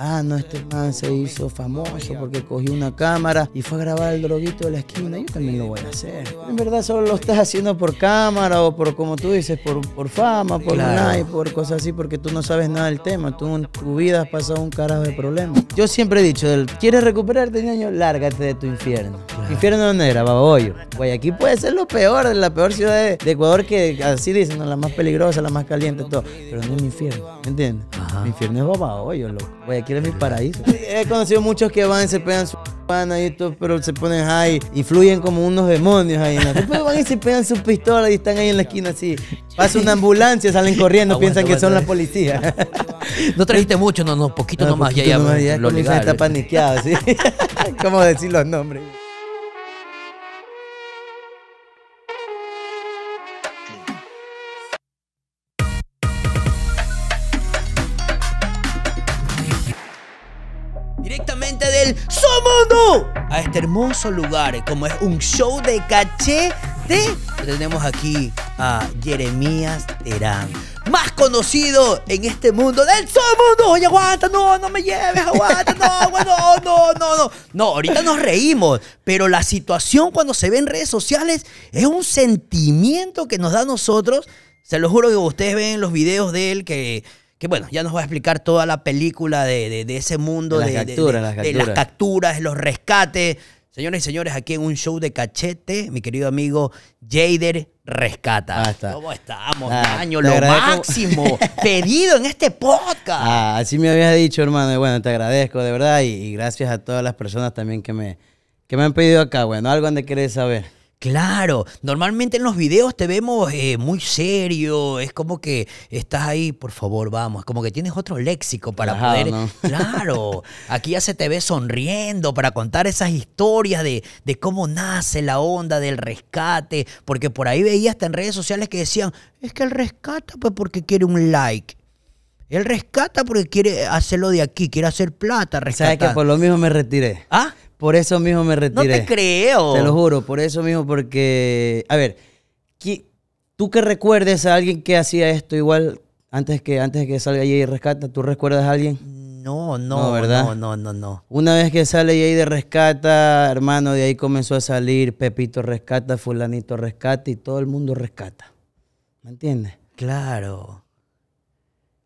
Ah, no, este man se hizo famoso porque cogió una cámara y fue a grabar el droguito de la esquina. Yo también lo voy a hacer. En verdad solo lo estás haciendo por cámara o por, como tú dices, por, por fama, por nada y por cosas así, porque tú no sabes nada del tema. Tú en tu vida has pasado un carajo de problemas. Yo siempre he dicho, ¿quieres recuperarte, niño? Lárgate de tu infierno. Infierno dónde era, Baboyo. Guayaquil puede ser lo peor, la peor ciudad de, Ecuador que así dicen, la más peligrosa, la más caliente, todo. Pero no es mi infierno, ¿me entiendes? Mi infierno es Baboyo, loco quiero mi paraíso. He conocido muchos que van y se pegan su pana y todo, pero se ponen high y fluyen como unos demonios ahí. van y se pegan sus pistolas y están ahí en la esquina así. Pasa una ambulancia, salen corriendo, piensan que son la policía. No trajiste mucho, no, no, poquito nomás, ya, ya, ya, ¿Cómo decir los nombres? este hermoso lugar, como es un show de caché tenemos aquí a Jeremías Terán, más conocido en este mundo del mundo. Oye, aguanta, no, no me lleves, aguanta, no, no, no, no, no. No, ahorita nos reímos, pero la situación cuando se ve en redes sociales es un sentimiento que nos da a nosotros. Se lo juro que ustedes ven los videos de él que que bueno, ya nos va a explicar toda la película de, ese mundo, de las, capturas, los rescates. Señores y señores, aquí en un show de cachete, mi querido amigo Jader Rescata. ¿Cómo estamos, año Lo máximo pedido en este podcast. Ah, así me habías dicho, hermano. Y bueno, te agradezco, de verdad. Y, gracias a todas las personas también que me, que me han pedido acá. Bueno, algo donde de saber. Claro, normalmente en los videos te vemos eh, muy serio, es como que estás ahí, por favor, vamos, como que tienes otro léxico para poder... Claro, aquí ya se te ve sonriendo para contar esas historias de, cómo nace la onda del rescate, porque por ahí veías hasta en redes sociales que decían, es que el rescata pues porque quiere un like. Él rescata porque quiere hacerlo de aquí, quiere hacer plata, rescatar. ¿Sabes que por lo mismo me retiré? ¿Ah? Por eso mismo me retiré. No te creo. Te lo juro, por eso mismo, porque. A ver, tú que recuerdes a alguien que hacía esto igual antes que, antes que salga Jay de rescata, ¿tú recuerdas a alguien? No, no, no, ¿verdad? no, no, no, no. Una vez que sale Jay de rescata, hermano, de ahí comenzó a salir Pepito rescata, fulanito rescata y todo el mundo rescata. ¿Me entiendes? Claro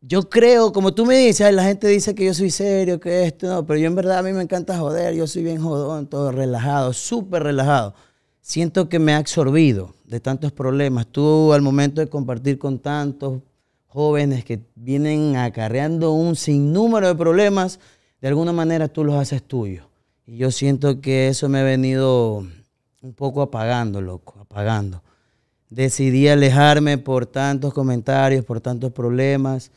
yo creo, como tú me dices, la gente dice que yo soy serio, que esto, no, pero yo en verdad a mí me encanta joder, yo soy bien jodón, todo relajado, súper relajado. Siento que me ha absorbido de tantos problemas. Tú al momento de compartir con tantos jóvenes que vienen acarreando un sinnúmero de problemas, de alguna manera tú los haces tuyos. Y yo siento que eso me ha venido un poco apagando, loco, apagando. Decidí alejarme por tantos comentarios, por tantos problemas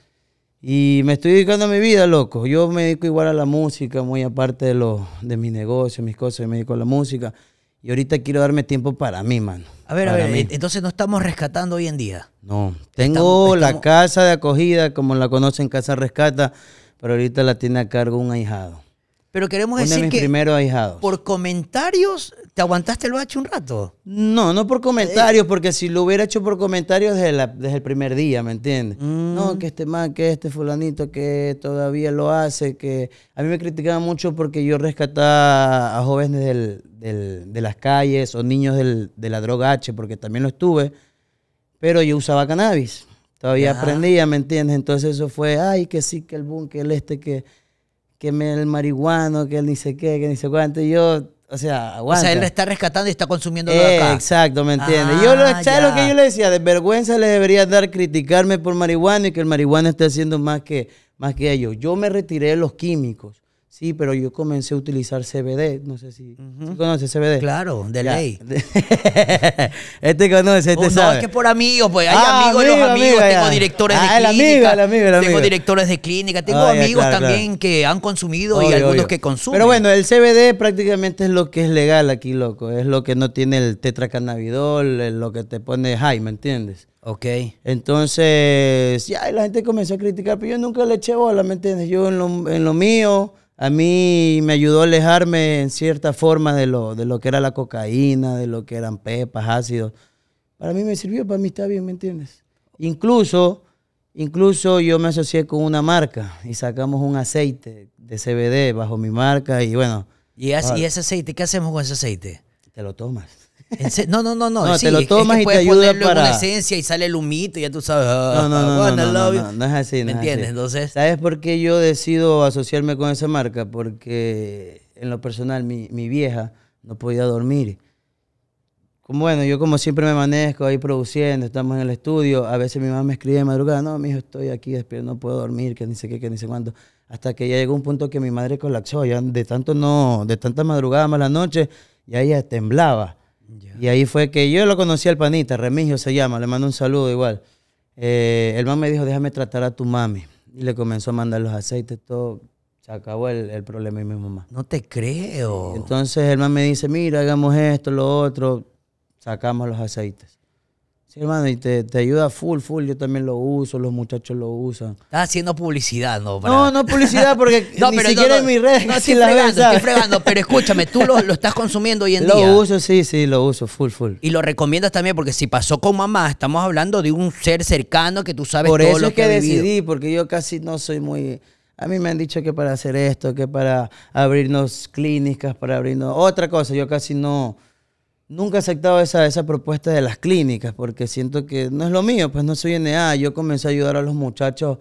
y me estoy dedicando a mi vida, loco. Yo me dedico igual a la música, muy aparte de, lo, de mis negocios, mis cosas, me dedico a la música. Y ahorita quiero darme tiempo para mí, mano. A ver, a ver, entonces no estamos rescatando hoy en día. No, tengo la casa de acogida, como la conocen, Casa Rescata, pero ahorita la tiene a cargo un ahijado. Pero queremos Uno de mis primeros ahijados. por comentarios ¿Te aguantaste el bache un rato? No, no por comentarios, porque si lo hubiera hecho por comentarios desde, el primer día, ¿me entiendes? No, mm. que este man, que este fulanito, que todavía lo hace, que... A mí me criticaban mucho porque yo rescataba a jóvenes de las calles o niños de la droga H, porque también lo estuve, pero yo usaba cannabis. Todavía aprendía, ¿me entiendes? Entonces eso fue, ay, que sí, que el boom, que el este, que, que me, el marihuano, que el ni sé qué, que ni sé cuánto. yo o sea, O sea, él está rescatando y está consumiendo acá. Exacto, ¿me entiendes? yo lo, ah, que yo le decía, de vergüenza le debería dar criticarme por marihuana y que el marihuana esté haciendo más que, más que ellos. Yo me retiré de los químicos Sí, pero yo comencé a utilizar CBD. No sé si. conoces CBD? Claro, de ley. este conoce, este oh, sabe. No, es que por amigos, pues. Hay ah, amigos y los amigos. tengo directores de ah, clínica. El amigo, el amigo, tengo directores de clínica. Tengo amigos también que han consumido y algunos que consumen. Pero bueno, el CBD prácticamente es lo que es legal aquí, loco. Es lo que no tiene el tetracannabidol, lo que te pone high, ¿me entiendes? Ok. Entonces, ya la gente comenzó a criticar, pero yo nunca le eché bola, ¿me entiendes? Yo en lo, en lo mío a mí me ayudó a alejarme en cierta forma de lo, de lo que era la cocaína, de lo que eran pepas, ácidos. Para mí me sirvió, para mí está bien, ¿me entiendes? Incluso, incluso yo me asocié con una marca y sacamos un aceite de CBD bajo mi marca y bueno. ¿Y, ah. ¿y ese aceite? ¿Qué hacemos con ese aceite? Te lo tomas. No, no, no, no. te lo tomas y te ayuda para. una esencia y sale el humito y ya tú sabes. Ah, no, no, no, ah, no, no, es así. ¿Me entiendes? Entonces. ¿Sabes por qué yo decido asociarme con esa marca? Porque en lo personal, mi, mi vieja no podía dormir. como Bueno, yo como siempre me amanezco ahí produciendo, estamos en el estudio. A veces mi mamá me escribe de madrugada, no, mi hijo, estoy aquí despierto, no puedo dormir, que ni sé qué, que ni sé cuándo. Hasta que ya llegó un punto que mi madre colapsó, ya de tanto no, de tanta madrugada, mala noche, ya ella temblaba. Y ahí fue que yo lo conocí al panita, Remigio se llama, le mando un saludo igual. Eh, el man me dijo, déjame tratar a tu mami. Y le comenzó a mandar los aceites, todo. Se acabó el, problema y mi mamá. No te creo. Entonces el man me dice, mira, hagamos esto, lo otro. Sacamos los aceites hermano, y te, te, ayuda full, full. Yo también lo uso, los muchachos lo usan. Estás haciendo publicidad, ¿no? No, no publicidad, porque no, ni pero siquiera en mis redes. No, estoy fregando, estoy fregando, pero escúchame, tú lo, estás consumiendo hoy en día. Lo uso, sí, sí, lo uso, full, full. Y lo recomiendas también, porque si pasó con mamá, estamos hablando de un ser cercano que tú sabes Por todo eso lo es que, que decidí, porque yo casi no soy muy... A mí me han dicho que para hacer esto, que para abrirnos clínicas, para abrirnos... Otra cosa, yo casi no nunca he aceptado esa, esa propuesta de las clínicas porque siento que no es lo mío, pues no soy NA. Yo comencé a ayudar a los muchachos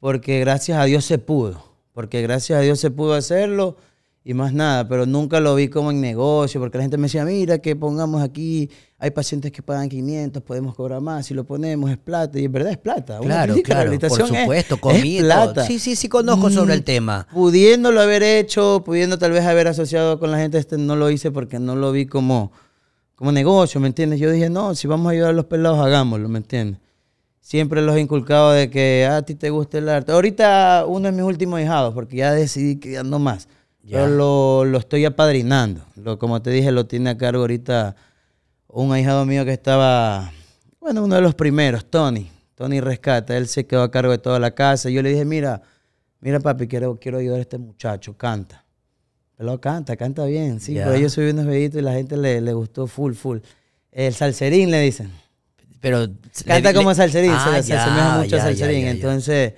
porque gracias a Dios se pudo, porque gracias a Dios se pudo hacerlo y más nada, pero nunca lo vi como en negocio, porque la gente me decía, mira, que pongamos aquí, hay pacientes que pagan 500, podemos cobrar más, si lo ponemos es plata, y en verdad es plata. Claro, claro, por supuesto, comida. Sí, sí, sí, conozco mm, sobre el tema. Pudiéndolo haber hecho, pudiendo tal vez haber asociado con la gente, este no lo hice porque no lo vi como como negocio, ¿me entiendes? Yo dije, no, si vamos a ayudar a los pelados, hagámoslo, ¿me entiendes? Siempre los he inculcado de que ah, a ti te gusta el arte. Ahorita uno de mis últimos hijados, porque ya decidí que ya no más. Yo lo, estoy apadrinando. Lo, como te dije, lo tiene a cargo ahorita un ahijado mío que estaba, bueno, uno de los primeros, Tony. Tony Rescata, él se quedó a cargo de toda la casa. Yo le dije, mira, mira papi, quiero, quiero ayudar a este muchacho, canta. Lo canta, canta bien, sí. yo Por un subí unos videitos y la gente le, gustó full, full. El salserín le dicen. Pero. Canta como salserín, se le ah, mucho salserín. Entonces,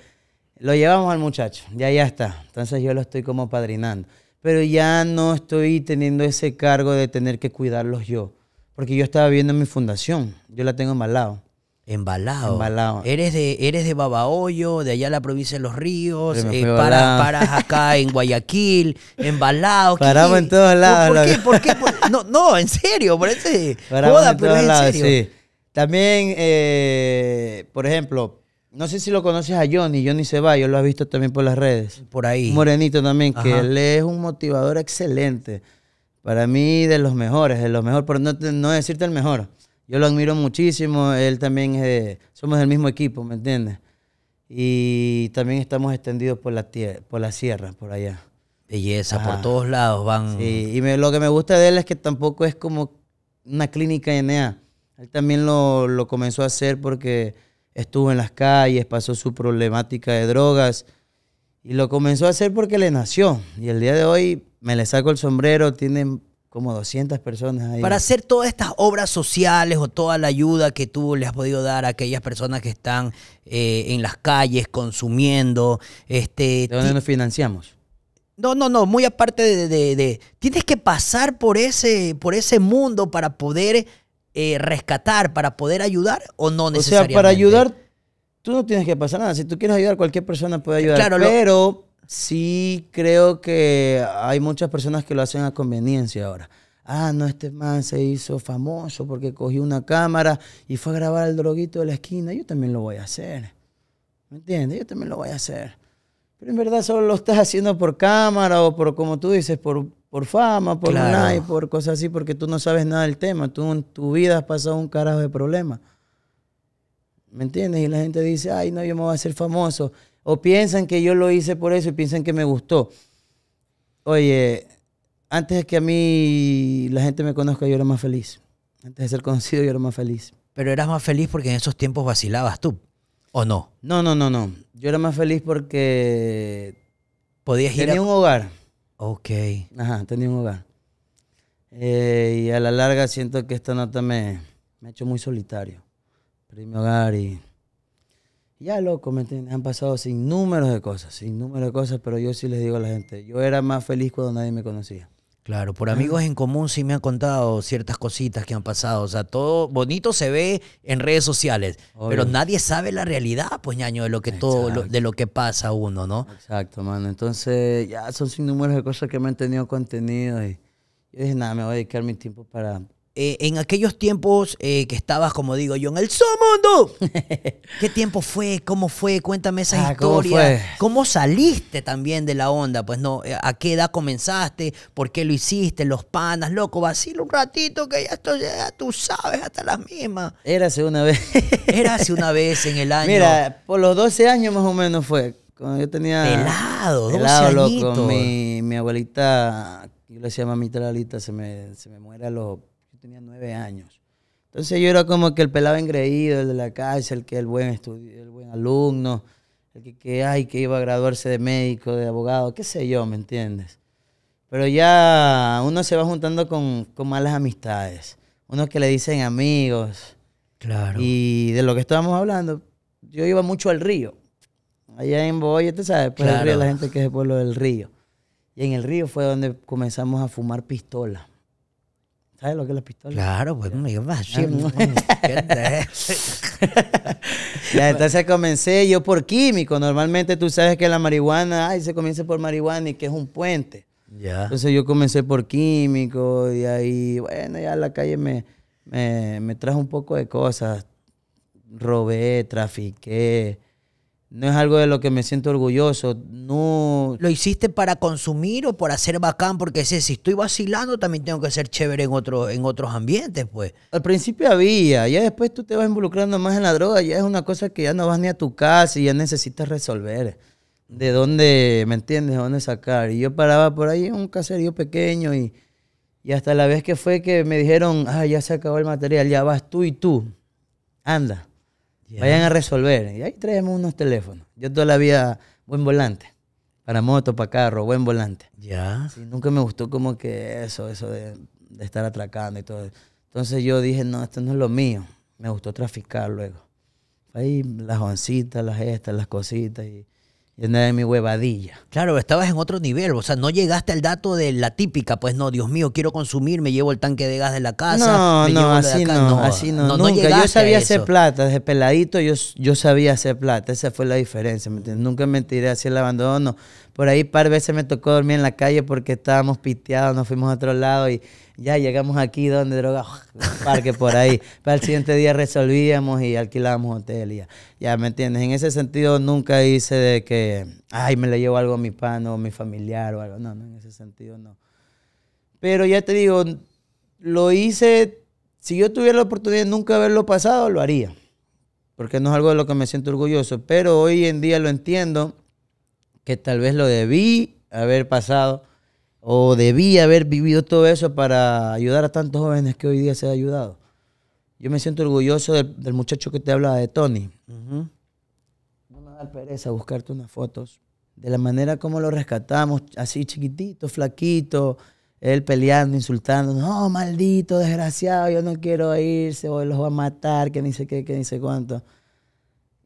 lo llevamos al muchacho, ya, ya está. Entonces, yo lo estoy como padrinando. Pero ya no estoy teniendo ese cargo de tener que cuidarlos yo. Porque yo estaba viendo mi fundación, yo la tengo mal lado. Embalado. Eres de, eres de Babahoyo, de allá la provincia de Los Ríos, eh, paras, acá en Guayaquil, embalado. Paramos en todos lados. ¿Por, qué? ¿Por qué? no, no, en serio, por Paramos en todos lados, Sí. También, eh, por ejemplo, no sé si lo conoces a Johnny, Johnny Ceballos, lo has visto también por las redes. Por ahí. morenito también, que él es un motivador excelente. Para mí, de los mejores, de los mejores, por no, no decirte el mejor yo lo admiro muchísimo, él también, somos del mismo equipo, ¿me entiendes? Y también estamos extendidos por la, tierra, por la sierra, por allá. Belleza, por todos lados van. Sí, y lo que me gusta de él es que tampoco es como una clínica NA. Él también lo, lo comenzó a hacer porque estuvo en las calles, pasó su problemática de drogas y lo comenzó a hacer porque le nació. Y el día de hoy me le saco el sombrero, tiene como 200 personas ahí. Para hacer todas estas obras sociales o toda la ayuda que tú le has podido dar a aquellas personas que están eh, en las calles consumiendo. Este, ¿De dónde nos financiamos? No, no, no, muy aparte de, Tienes que pasar por ese, por ese mundo para poder eh, rescatar, para poder ayudar o no necesariamente. O sea, para ayudar, tú no tienes que pasar nada. Si tú quieres ayudar, cualquier persona puede ayudar. Claro, pero sí creo que hay muchas personas que lo hacen a conveniencia ahora. Ah, no, este man se hizo famoso porque cogió una cámara y fue a grabar el droguito de la esquina. Yo también lo voy a hacer. ¿Me entiendes? Yo también lo voy a hacer. Pero en verdad solo lo estás haciendo por cámara o por, como tú dices, por, por fama, por nada y por cosas así, porque tú no sabes nada del tema. Tú en tu vida has pasado un carajo de problemas. ¿Me entiendes? Y la gente dice, ay, no, yo me voy a hacer famoso. O piensan que yo lo hice por eso y piensan que me gustó. Oye, antes de que a mí la gente me conozca, yo era más feliz. Antes de ser conocido, yo era más feliz. Pero eras más feliz porque en esos tiempos vacilabas tú, ¿o no? No, no, no, no. Yo era más feliz porque... Podías ir Tenía un hogar. Ok. Ajá, tenía un hogar. Eh, y a la larga siento que esta nota me, me ha hecho muy solitario. Perdí mi hogar y ya loco, ¿me Han pasado sin números de cosas, sin de cosas, pero yo sí les digo a la gente, yo era más feliz cuando nadie me conocía. Claro, por amigos en común sí me han contado ciertas cositas que han pasado. O sea, todo bonito se ve en redes sociales, pero nadie sabe la realidad, pues ñaño, de lo que todo, de lo que pasa uno, ¿no? Exacto, mano. Entonces, ya son sin números de cosas que me han tenido contenido y yo dije, nada, me voy a dedicar mi tiempo para, eh, en aquellos tiempos eh, que estabas, como digo yo, en el mundo ¿Qué tiempo fue? ¿Cómo fue? Cuéntame esa ah, historia. ¿cómo, saliste también de la onda? Pues no, eh, ¿a qué edad comenzaste? ¿Por qué lo hiciste? Los panas, loco, vacila un ratito que ya, esto, ya tú sabes hasta las mismas. hace una vez. era hace una vez en el año. Mira, por los 12 años más o menos fue. Cuando yo tenía... Helado, 12 loco. Mi, abuelita, yo le decía mamita Lalita, se me, se me muere a los tenía nueve años. Entonces yo era como que el pelado engreído, el de la cárcel, que el buen estudio, el buen alumno, el que, que iba a graduarse de médico, de abogado, qué sé yo, ¿me entiendes? Pero ya uno se va juntando con, malas amistades, unos que le dicen amigos. Claro. Y de lo que estábamos hablando, yo iba mucho al río. Allá en Boya, tú sabes, pues la gente que es el pueblo del río. Y en el río fue donde comenzamos a fumar pistolas. ¿Sabes lo que es la pistola? Claro, pues me iba ah, entonces comencé yo por químico. Normalmente tú sabes que la marihuana, ay, se comienza por marihuana y que es un puente. Entonces yo comencé por químico y ahí, bueno, ya la calle me, me, me trajo un poco de cosas. Robé, trafiqué, no es algo de lo que me siento orgulloso. No. ¿Lo hiciste para consumir o para hacer bacán? Porque si, si estoy vacilando, también tengo que ser chévere en, otro, en otros ambientes, pues. Al principio había, ya después tú te vas involucrando más en la droga, ya es una cosa que ya no vas ni a tu casa y ya necesitas resolver. ¿De dónde, me entiendes? ¿De dónde sacar? Y yo paraba por ahí en un caserío pequeño y, y hasta la vez que fue que me dijeron, ah, ya se acabó el material, ya vas tú y tú, anda Vayan a resolver. Y ahí traemos unos teléfonos. Yo toda la vida, buen volante. Para moto, para carro, buen volante. Ya. nunca me gustó como que eso, eso de, estar atracando y todo. Entonces yo dije, no, esto no es lo mío. Me gustó traficar luego. Ahí las oncitas, las estas, las cositas. Y yo andaba en mi huevadilla. Claro, estabas en otro nivel, o sea, no llegaste al dato de la típica, pues no, Dios mío, quiero consumir, me llevo el tanque de gas de la casa. No, me no, así no, así no, nunca. yo sabía hacer plata, desde peladito yo, yo sabía hacer plata, esa fue la diferencia, ¿me entiendes? Nunca me tiré hacia el abandono, por ahí par veces me tocó dormir en la calle porque estábamos piteados, nos fuimos a otro lado y ya llegamos aquí donde droga, parque por ahí. Para el siguiente día resolvíamos y alquilábamos hotel y ya. ¿me entiendes? En ese sentido nunca hice de que, ay, me le llevo algo a mi pan o mi familiar o algo. No, no, en ese sentido no. Pero ya te digo, lo hice, si yo tuviera la oportunidad de nunca haberlo pasado, lo haría. Porque no es algo de lo que me siento orgulloso. Pero hoy en día lo entiendo que tal vez lo debí haber pasado o debí haber vivido todo eso para ayudar a tantos jóvenes que hoy día se ha ayudado. Yo me siento orgulloso del, muchacho que te hablaba, de Tony. No me da pereza buscarte unas fotos. De la manera como lo rescatamos, así chiquitito, flaquito, él peleando, insultando, no, maldito, desgraciado, yo no quiero irse, o los va a matar, que ni sé qué, que ni sé cuánto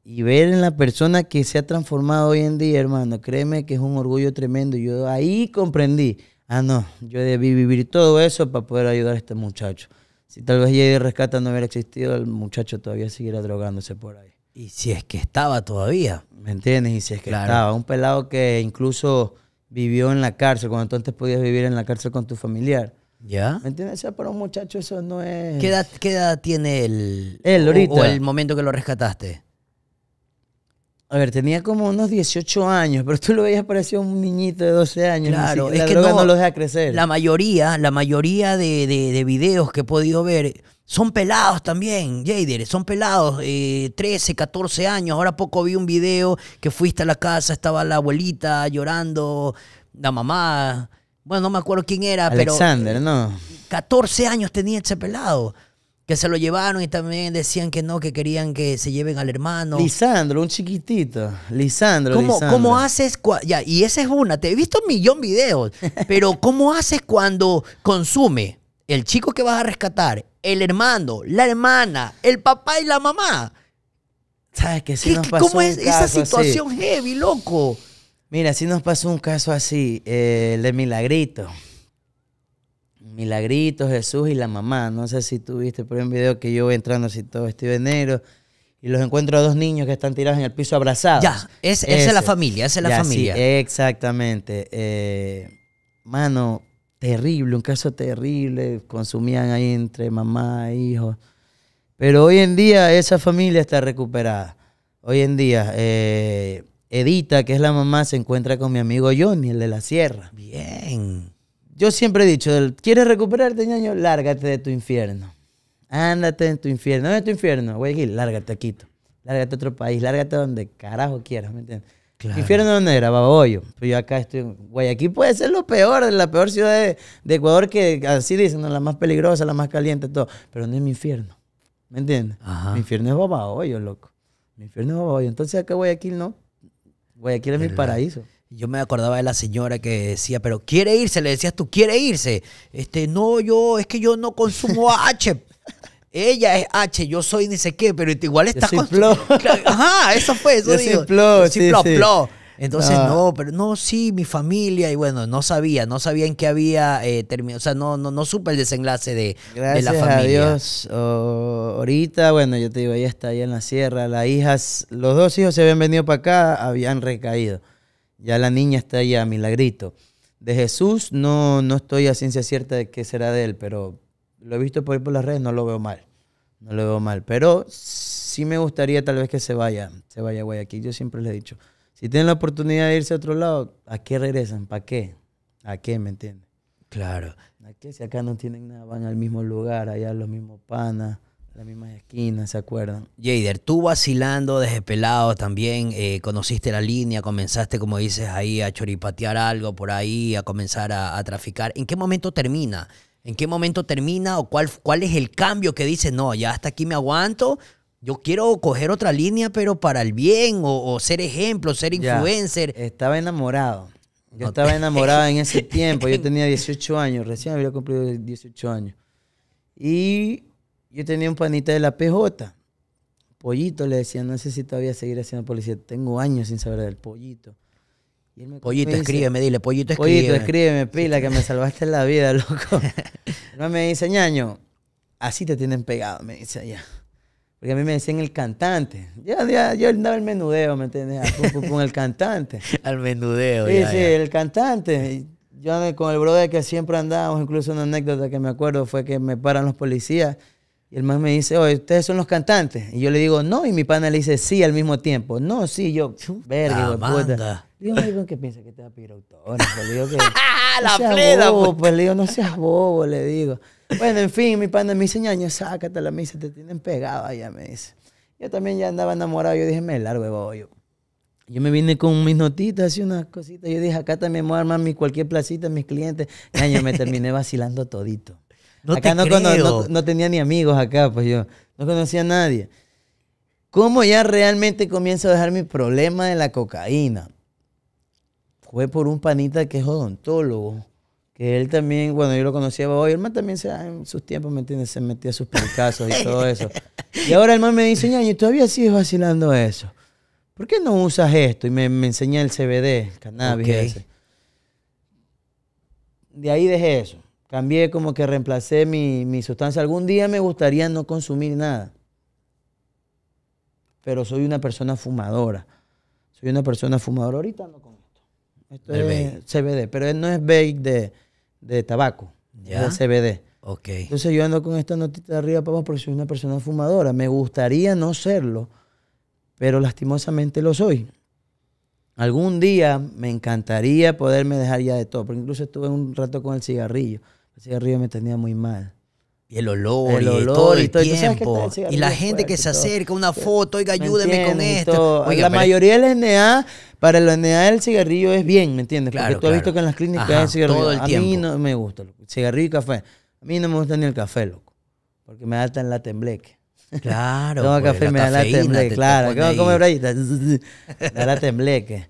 y ver en la persona que se ha transformado hoy en día, hermano, créeme que es un orgullo tremendo. Yo ahí comprendí, ah, no, yo debí vivir todo eso para poder ayudar a este muchacho. Si tal vez Jedi Rescata no hubiera existido, el muchacho todavía seguiría drogándose por ahí. Y si es que estaba todavía. ¿Me entiendes? Y si es que estaba. Un pelado que incluso vivió en la cárcel, cuando tú antes podías vivir en la cárcel con tu familiar. ¿Ya? ¿Me entiendes? O sea, para un muchacho eso no es... ¿Qué edad, tiene él? Él ahorita. el momento que lo rescataste. A ver, tenía como unos 18 años, pero tú lo veías parecido a un niñito de 12 años. Claro, es que no, no, lo deja crecer. La mayoría, la mayoría de, de, videos que he podido ver son pelados también, Jader, son pelados, eh, 13, 14 años. Ahora poco vi un video que fuiste a la casa, estaba la abuelita llorando, la mamá, bueno, no me acuerdo quién era, pero... Alexander, ¿no? 14 años tenía ese pelado que se lo llevaron y también decían que no, que querían que se lleven al hermano. Lisandro, un chiquitito. Lisandro, ¿Cómo, Lisandro. ¿cómo haces? Ya, y esa es una, te he visto un millón de videos, pero ¿cómo haces cuando consume el chico que vas a rescatar, el hermano, la hermana, el papá y la mamá? ¿Sabes ¿Qué, ¿Cómo es esa situación heavy, loco? Mira, si nos pasó un caso así, eh, el de Milagrito. Milagrito, Jesús y la mamá. No sé si tuviste viste por un video que yo voy entrando así todo vestido de negro y los encuentro a dos niños que están tirados en el piso abrazados. Ya, es, esa es la familia, esa es la familia. exactamente. Eh, mano, terrible, un caso terrible. Consumían ahí entre mamá e hijos. Pero hoy en día esa familia está recuperada. Hoy en día, eh, Edita, que es la mamá, se encuentra con mi amigo Johnny, el de la sierra. Bien. Yo siempre he dicho, ¿quieres recuperarte, ñaño? Lárgate de tu infierno. Ándate en tu infierno. ¿Dónde es tu infierno? Guayaquil, lárgate a Quito. Lárgate a otro país. Lárgate donde carajo quieras, ¿me entiendes? Claro. Infierno donde era, Baboyo. Pero pues yo acá estoy en Guayaquil. Puede ser lo peor, la peor ciudad de, Ecuador que así dicen, la más peligrosa, la más caliente, todo. Pero no es mi infierno. ¿Me entiendes? Ajá. Mi infierno es Baboyo, loco. Mi infierno es Baboyo. Entonces acá Guayaquil no. Guayaquil es mi paraíso. Yo me acordaba de la señora que decía, pero quiere irse, le decías tú, quiere irse. Este, no, yo, es que yo no consumo H. Ella es H, yo soy ni sé qué, pero igual está Ajá, eso fue, yo digo. Entonces, ah. no, pero no, sí, mi familia, y bueno, no sabía, no sabía en qué había eh, terminado, o sea, no, no, no supe el desenlace de, la familia. A Dios. ahorita, bueno, yo te digo, ella está ahí en la sierra, las hijas, los dos hijos se habían venido para acá, habían recaído. Ya la niña está ya, milagrito. De Jesús no, no estoy a ciencia cierta de qué será de él, pero lo he visto por por las redes, no lo veo mal. No lo veo mal. Pero sí me gustaría tal vez que se vaya, se vaya a Guayaquil. Yo siempre le he dicho, si tienen la oportunidad de irse a otro lado, ¿a qué regresan? ¿Para qué? ¿A qué? ¿Me entiendes? Claro. ¿A qué? Si acá no tienen nada, van al mismo lugar, allá los mismos panas. La misma esquina, ¿se acuerdan? Jader, tú vacilando desde también, eh, conociste la línea, comenzaste, como dices, ahí a choripatear algo por ahí, a comenzar a, traficar. ¿En qué momento termina? ¿En qué momento termina o cuál, cuál es el cambio que dices, no, ya hasta aquí me aguanto, yo quiero coger otra línea, pero para el bien, o, ser ejemplo, ser influencer. estaba enamorado. Yo estaba enamorado en ese tiempo. Yo tenía 18 años, recién había cumplido 18 años. Y yo tenía un panita de la PJ. Pollito le decía, no sé si todavía seguir haciendo policía. Tengo años sin saber del pollito. Y él me pollito, escríbeme, dile, pollito, escríbeme. Pollito, escríbeme, pila, que me salvaste la vida, loco. no me dice, ñaño, así te tienen pegado, me dice ya Porque a mí me decían el cantante. Ya, ya, yo andaba el menudeo, ¿me entiendes? Con el cantante. Al menudeo, Sí, ya, sí, el cantante. Yo con el brother que siempre andábamos, incluso una anécdota que me acuerdo fue que me paran los policías y el man me dice, oye, ¿ustedes son los cantantes? Y yo le digo, no. Y mi pana le dice, sí, al mismo tiempo. No, sí, yo, verga, hijo puta. digo, ¿qué piensa que te va a pedir autor? Le digo la no pues. pues. Le digo, no seas bobo, le digo. Bueno, en fin, mi pana me dice, ñaño, sácatela. la misa, te tienen pegado allá, me dice. Yo también ya andaba enamorado. Yo dije, me largo güey, yo. Yo me vine con mis notitas y unas cositas. Yo dije, acá también voy a armar mi cualquier placita, mis clientes. Ñaño, me terminé vacilando todito. No acá no, no, tenía ni amigos acá, pues yo no conocía a nadie. ¿Cómo ya realmente comienzo a dejar mi problema de la cocaína? Fue por un panita que es odontólogo. Que él también, bueno, yo lo conocía hoy. El man también se, ah, en sus tiempos, ¿me entiendes? Se metía sus pelicazos y todo eso. Y ahora el man me dice, y todavía sigues vacilando eso. ¿Por qué no usas esto? Y me, enseña el CBD, el cannabis. De ahí dejé eso cambié, como que reemplacé mi, sustancia. Algún día me gustaría no consumir nada. Pero soy una persona fumadora. Soy una persona fumadora. Ahorita ando con esto. Esto es CBD, pero no es vape de, tabaco. Es CBD. Ok. Entonces yo ando con esta notita de arriba, papá, porque soy una persona fumadora. Me gustaría no serlo, pero lastimosamente lo soy. Algún día me encantaría poderme dejar ya de todo, porque incluso estuve un rato con el cigarrillo. El cigarrillo me tenía muy mal. Y el olor, el olor y todo el tiempo. y la gente que se acerca, una foto, oiga, ayúdeme con esto. Oiga, la mayoría del las NA, para el NA el cigarrillo es bien, ¿me entiendes? Porque tú has visto que en las clínicas hay cigarrillos. Todo el a mí no me gusta, cigarrillo y café. A mí no me gusta ni el café, loco. Porque me da tan la tembleque. Claro. Toma pues, café, me da la tembleque. claro, ¿cómo come brayita? da la tembleque.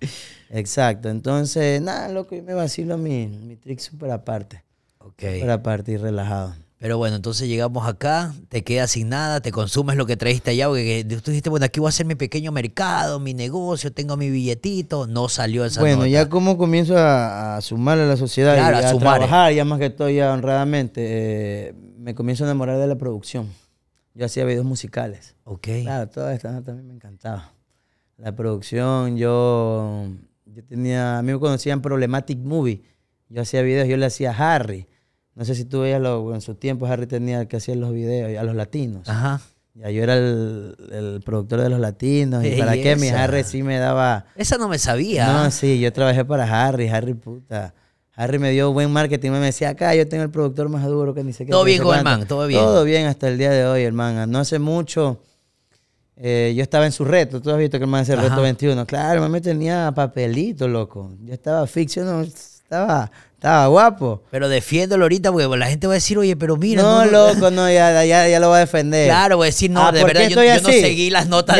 Exacto. Entonces, nada, loco, yo me vacilo mi, mi trick súper aparte. Okay. Para partir relajado. Pero bueno, entonces llegamos acá, te quedas sin nada, te consumes lo que trajiste allá, porque tú dijiste, bueno, aquí voy a hacer mi pequeño mercado, mi negocio, tengo mi billetito, no salió esa Bueno, ya como comienzo a, sumar a la sociedad y a, trabajar, ya más que todo, ya honradamente, eh, me comienzo a enamorar de la producción. Yo hacía videos musicales. Ok. Claro, todas estas también me encantaba. La producción, yo, yo tenía, a mí me conocían Problematic Movie. Yo hacía videos, yo le hacía Harry no sé si tú veías en su tiempo Harry tenía que hacer los videos a los latinos. Ajá. Ya yo era el, productor de los latinos. ¿Y para qué? Mi Harry sí me daba. Esa no me sabía. No, sí, yo trabajé para Harry, Harry puta. Harry me dio buen marketing, me decía, acá yo tengo el productor más duro que ni sé qué. Todo bien con man, todo bien. Todo bien hasta el día de hoy, hermano. No hace mucho, eh, yo estaba en su reto, tú has visto que el man hace el reto 21. Claro, me tenía papelito, loco. Yo estaba ficcionado estaba, estaba guapo. Pero defiéndolo ahorita, porque la gente va a decir, oye, pero mira. No, loco, no, ya, ya, lo va a defender. Claro, voy a decir, no, ah, de verdad, yo, no seguí las notas.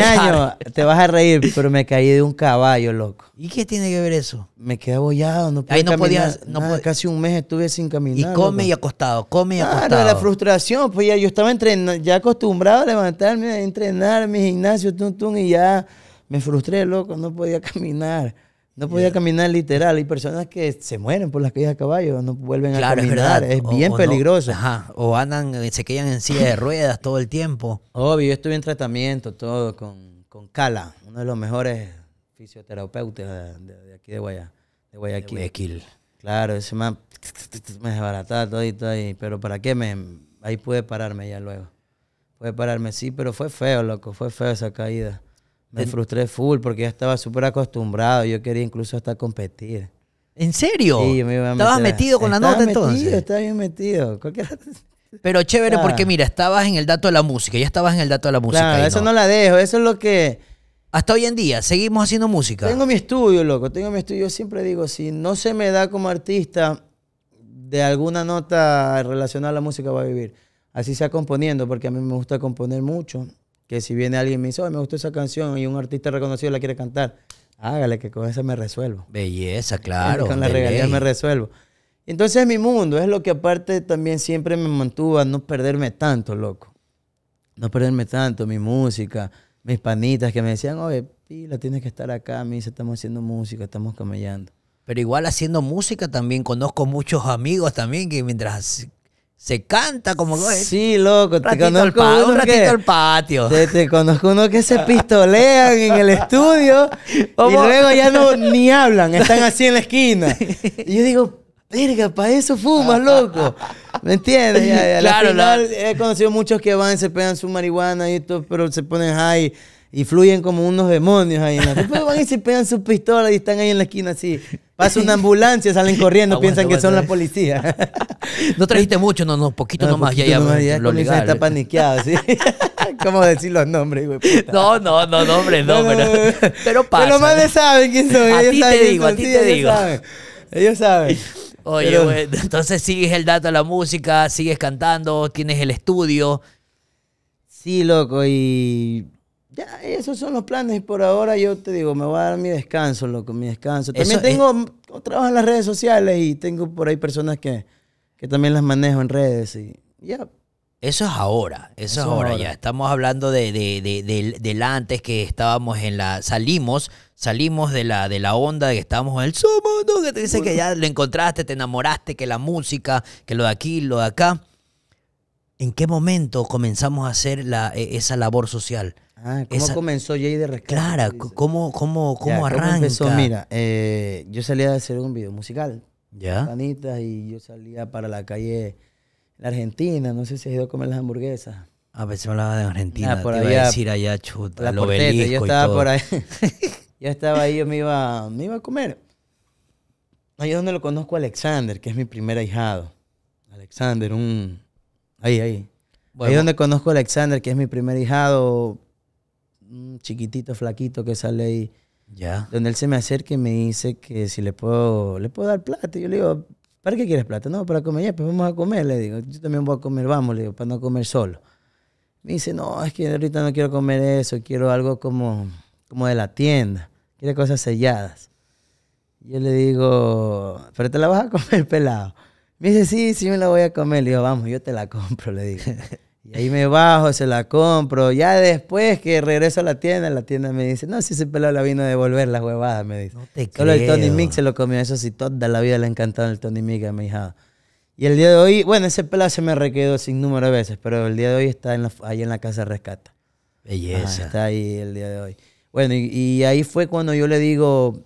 te vas a reír, pero me caí de un caballo, loco. ¿Y qué tiene que ver eso? Me quedé abollado, no podía no no casi un mes estuve sin caminar. Y come y acostado, come y claro, la frustración, pues ya yo estaba ya acostumbrado a levantarme, a entrenar, mi gimnasio, tum, tum, y ya me frustré, loco, no podía caminar. No podía caminar literal. Hay personas que se mueren por las caídas de caballo, no vuelven a caminar. Es, bien peligroso. O andan, eh, se quedan en silla de ruedas todo el tiempo. Obvio, yo estuve en tratamiento todo con, Cala, uno de los mejores fisioterapeutas de, aquí de, Guaya, de Guayaquil. Claro, ese me desbarataba todo y todo. pero ¿para qué? me Ahí pude pararme ya luego. Pude pararme, sí, pero fue feo, loco. Fue feo esa caída. Me frustré full porque ya estaba súper acostumbrado. Yo quería incluso hasta competir. ¿En serio? Sí, me iba ¿Estabas metido con la nota entonces? Estaba bien metido. Pero chévere porque mira, estabas en el dato de la música, ya estabas en el dato de la música. Claro, eso no. la dejo, eso es lo que... Hasta hoy en día, seguimos haciendo música. Tengo mi estudio, loco, tengo mi estudio. Yo siempre digo, si no se me da como artista de alguna nota relacionada a la música, va a vivir. Así sea componiendo, porque a mí me gusta componer mucho que si viene alguien y me dice, oye me gustó esa canción y un artista reconocido la quiere cantar, hágale que con esa me resuelvo. Belleza, claro. Con la regalía me resuelvo. Entonces mi mundo es lo que aparte también siempre me mantuvo a no perderme tanto, loco. No perderme tanto, mi música, mis panitas que me decían, oye, pila, tienes que estar acá, me dice, estamos haciendo música, estamos camellando. Pero igual haciendo música también conozco muchos amigos también que mientras se canta como es. Sí, loco, te conozco un ratito al patio. Te, conozco uno que se pistolean en el estudio y luego ya no ni hablan, están así en la esquina. Y yo digo, verga, para eso fumas, loco. ¿Me entiendes? claro, he conocido muchos que van, se pegan su marihuana y todo, pero se ponen high y fluyen como unos demonios ahí en la Después van y se pegan sus pistolas y están ahí en la esquina así. Pasa una ambulancia, salen corriendo, piensan que son la policía. no trajiste mucho, no, no, poquito nomás, ya ya, ya, lo legal. Está paniqueado, ¿sí? ¿Cómo decir los nombres, güey? No, no, no, nombres, no, pero, pero pasa. Pero más ¿eh? saben quién son. A ti te digo, a ti te digo. Ellos saben. Oye, güey, entonces sigues el dato de la música, sigues cantando, tienes el estudio. Sí, loco, y ya, esos son los planes. Por ahora yo te digo, me voy a dar mi descanso, loco, mi descanso. También tengo, trabajo en las redes sociales y tengo por ahí personas que, que también las manejo en redes y ya. Eso es ahora, eso, es ahora, ya. Estamos hablando del antes que estábamos en la. Salimos, salimos de la, de la onda de que estábamos en el no que te dice que ya lo encontraste, te enamoraste, que la música, que lo de aquí, lo de acá. ¿En qué momento comenzamos a hacer e, esa labor social? Ah, ¿cómo comenzó Jay de Rescate? Clara, ¿cómo, cómo, arranca? Mira, eh, yo salía a hacer un video musical. Ya. y yo salía para la calle en Argentina. No sé si has ido a comer las hamburguesas. A veces me hablaba de Argentina. por te allá, chuta, la yo estaba por ahí. yo estaba ahí, yo me iba, me iba a comer. Ahí es donde lo conozco a Alexander, que es mi primer ahijado. Alexander, un... Ahí, ahí. Ahí es donde conozco a Alexander, que es mi primer ahijado un chiquitito, flaquito que sale ahí. Ya. Donde él se me acerca y me dice que si le puedo, le puedo dar plata. Y yo le digo, ¿para qué quieres plata? No, para comer. Ya, pues vamos a comer. Le digo, yo también voy a comer, vamos, le digo, para no comer solo. Me dice, no, es que ahorita no quiero comer eso, quiero algo como, como de la tienda. Quiere cosas selladas. Yo le digo, pero te la vas a comer pelado. Me dice, sí, sí me la voy a comer. Le digo, vamos, yo te la compro, le dije. Y ahí me bajo, se la compro. Ya después que regreso a la tienda, la tienda me dice, no, si ese pelado la vino a devolver la huevada, me dice. No te Solo el Tony Mick se lo comió. Eso sí, toda la vida le ha encantado el Tony Mick a mi hija. Y el día de hoy, bueno, ese pelado se me requedó sin número de veces, pero el día de hoy está en ahí en la casa de rescata. Belleza. está ahí el día de hoy. Bueno, y, y ahí fue cuando yo le digo,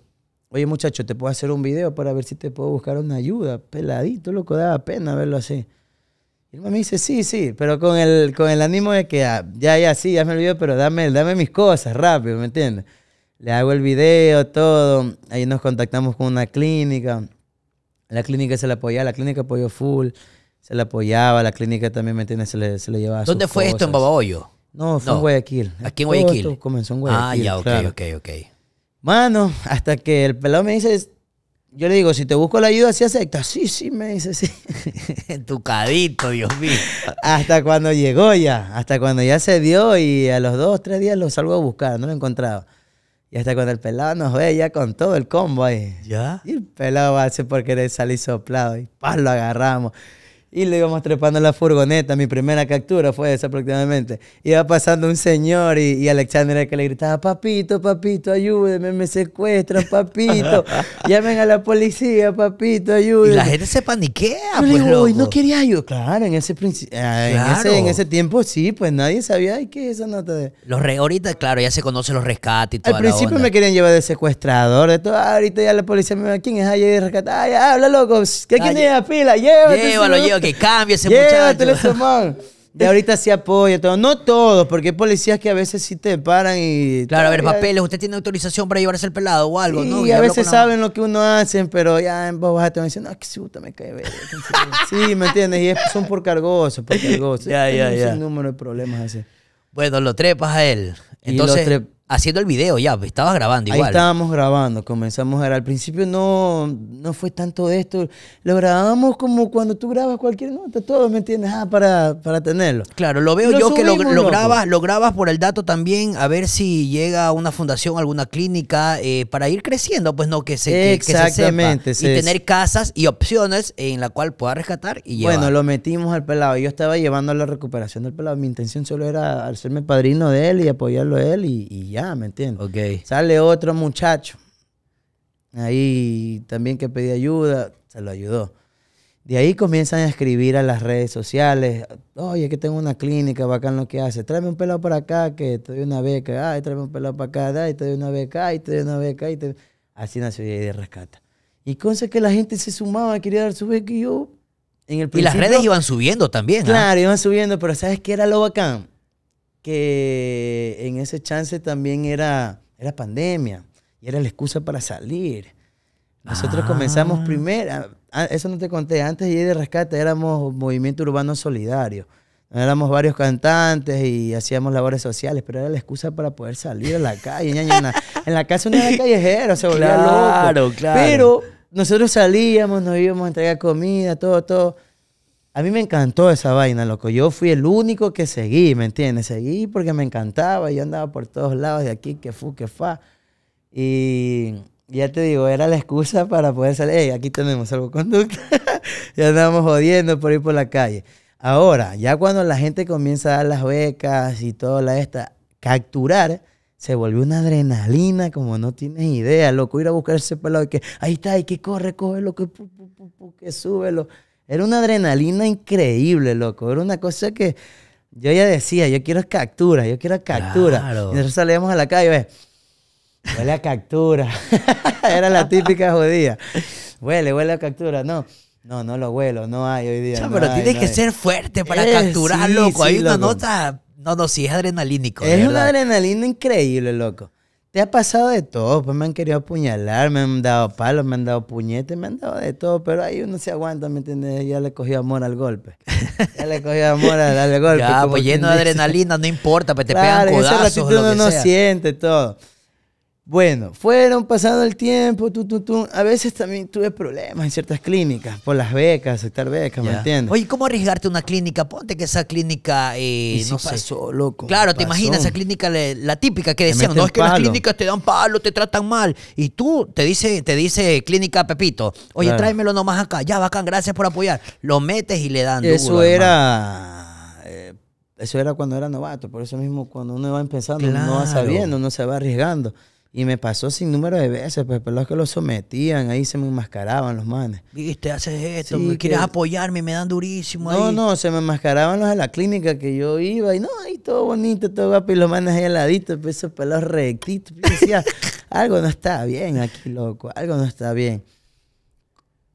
oye muchacho, te puedo hacer un video para ver si te puedo buscar una ayuda. Peladito, loco, daba pena verlo así. Y me dice, sí, sí, pero con el, con el ánimo de que ah, ya, ya, sí, ya me olvidó, pero dame, dame mis cosas rápido, ¿me entiendes? Le hago el video, todo. Ahí nos contactamos con una clínica. La clínica se la apoyaba, la clínica apoyó full. Se la apoyaba, la clínica también, ¿me entiendes? Se le, se le llevaba ¿Dónde fue esto? ¿En Babahoyo? No, fue en Guayaquil. Aquí en Guayaquil. comenzó en ah, Guayaquil. Ah, ya, ok, ok, ok. Mano, hasta que el pelado me dice, yo le digo, si te busco la ayuda, ¿sí acepta Sí, sí, me dice, sí. cadito Dios mío. hasta cuando llegó ya, hasta cuando ya se dio y a los dos, tres días lo salgo a buscar, no lo encontraba. Y hasta cuando el pelado nos ve ya con todo el combo ahí. ¿Ya? Y el pelado va hace porque le salir soplado y ¡paz! lo agarramos y le íbamos trepando en la furgoneta. Mi primera captura fue esa aproximadamente Iba pasando un señor y, y Alexander que le gritaba, papito, papito, ayúdeme, me secuestran, papito. Llamen a la policía, papito, ayúdenme Y la gente se paniquea, Yo pues, digo, no quería ayudar Claro, en ese, principio eh, En, ese, tiempo sí, pues nadie sabía, ay, ¿qué es esa nota de...? Los re, ahorita, claro, ya se conocen los rescates y todo. Al principio me querían llevar de secuestrador, de todo. ahorita ya la policía me va, ¿quién es ayer de rescate? Ay, habla, loco, ¿qué quién pila? llévalo, que cambie se muchacho. ese man. Y ahorita sí apoya todo. No todos, porque hay policías que a veces sí te paran y. Claro, a ver, papeles, usted tiene autorización para llevarse el pelado o algo, ¿no? Y a veces saben lo que uno hace, pero ya en voz baja te van diciendo, no, que si gusta, me cae Sí, ¿me entiendes? Y es- son por cargosos, por cargosos. Ya, ya, ya. ya. Un número de problemas así. Bueno, lo trepas a él. Entonces, lo haciendo el video ya, pues, estabas grabando igual. Ahí estábamos grabando, comenzamos era Al principio no, no fue tanto esto. Lo grabamos como cuando tú grabas cualquier nota, todo, ¿me entiendes? Ah, para, tenerlo. Claro, lo veo yo que lo, grabas, lo grabas por el dato también, a ver si llega a una fundación, alguna clínica, eh, para ir creciendo, pues no, que se, Exactamente, que, sepa. Y tener casas y opciones en la cual pueda rescatar y llevar. Bueno, lo metimos al pelado. Yo estaba llevando la recuperación del pelado. Mi intención solo era hacerme padrino de él y apoyarlo a él y ya, ¿me entiendes? Sale otro muchacho. Ahí también que pedí ayuda, se lo ayudó. De ahí comienzan a escribir a las redes sociales. Oye, que tengo una clínica, bacán lo que hace. Tráeme un pelado para acá, que te doy una beca. Ay, tráeme un pelado para acá, te doy una beca, ay, te doy una beca. te... Así nació de Rescata. Y cosa que la gente se sumaba, quería dar su beca y yo... En el y las redes iban subiendo también. ¿ah? Claro, iban subiendo, pero ¿sabes qué era lo bacán? que en ese chance también era, era pandemia y era la excusa para salir. Nosotros comenzamos ah. primero, ah, ah, eso no te conté, antes de ir de rescate éramos Movimiento Urbano Solidario. Éramos varios cantantes y hacíamos labores sociales, pero era la excusa para poder salir a la calle. en, la, casa no era callejero, se volvía loco. Claro, claro. Pero nosotros salíamos, nos íbamos a entregar comida, todo, todo. A mí me encantó esa vaina, loco. Yo fui el único que seguí, ¿me entiendes? Seguí porque me encantaba. Yo andaba por todos lados de aquí, que fu, que fa. Y ya te digo, era la excusa para poder salir. Ey, aquí tenemos salvoconducto. ya andábamos jodiendo por ir por la calle. Ahora, ya cuando la gente comienza a dar las becas y toda la esta, capturar se volvió una adrenalina como no tienes idea, loco. Ir a buscar ese pelado y que ahí está, y que corre, coge, lo que, que súbelo. Era una adrenalina increíble, loco. Era una cosa que yo ya decía, yo quiero captura, yo quiero captura. Y nosotros salíamos a la calle, ve, huele a captura. Era la típica jodida. Huele, huele a captura. No, no, no lo huelo, no hay hoy día. pero que ser fuerte para eh, capturar, loco. hay una nota, no, no, sí, es adrenalínico. Es una adrenalina increíble, loco. Te ha pasado de todo, pues me han querido apuñalar, me han dado palos, me han dado puñetes, me han dado de todo, pero ahí uno se aguanta, ¿me entiendes? Ya le cogió amor al golpe. Ya le cogió amor al, golpe. Ya, pues lleno de adrenalina, no importa, pues te pegan codazos, no siente todo. Bueno, fueron pasando el tiempo, tú, tú, A veces también tuve problemas en ciertas clínicas, por las becas, aceptar becas, ¿me entiendes? Oye, ¿cómo arriesgarte una clínica? Ponte que esa clínica. Eh, no loco. Claro, te imaginas esa clínica, la, típica que decían, no es que las clínicas te dan palo, te tratan mal. Y tú te dice, te dice clínica Pepito, oye, tráemelo nomás acá, ya, bacán, gracias por apoyar. Lo metes y le dan. Eso era. Eh, eso era cuando era novato, por eso mismo cuando uno va empezando, no uno va sabiendo, uno se va arriesgando. Y me pasó sin número de veces, pues, pero que lo sometían, ahí se me enmascaraban los manes. Viste, haces esto, me quieres apoyarme, me dan durísimo. No, ahí. no, se me enmascaraban los de la clínica que yo iba y no, ahí todo bonito, todo guapo, y los manes ahí al ladito, pues, esos pelos rectitos. Yo decía, algo no está bien aquí, loco, algo no está bien.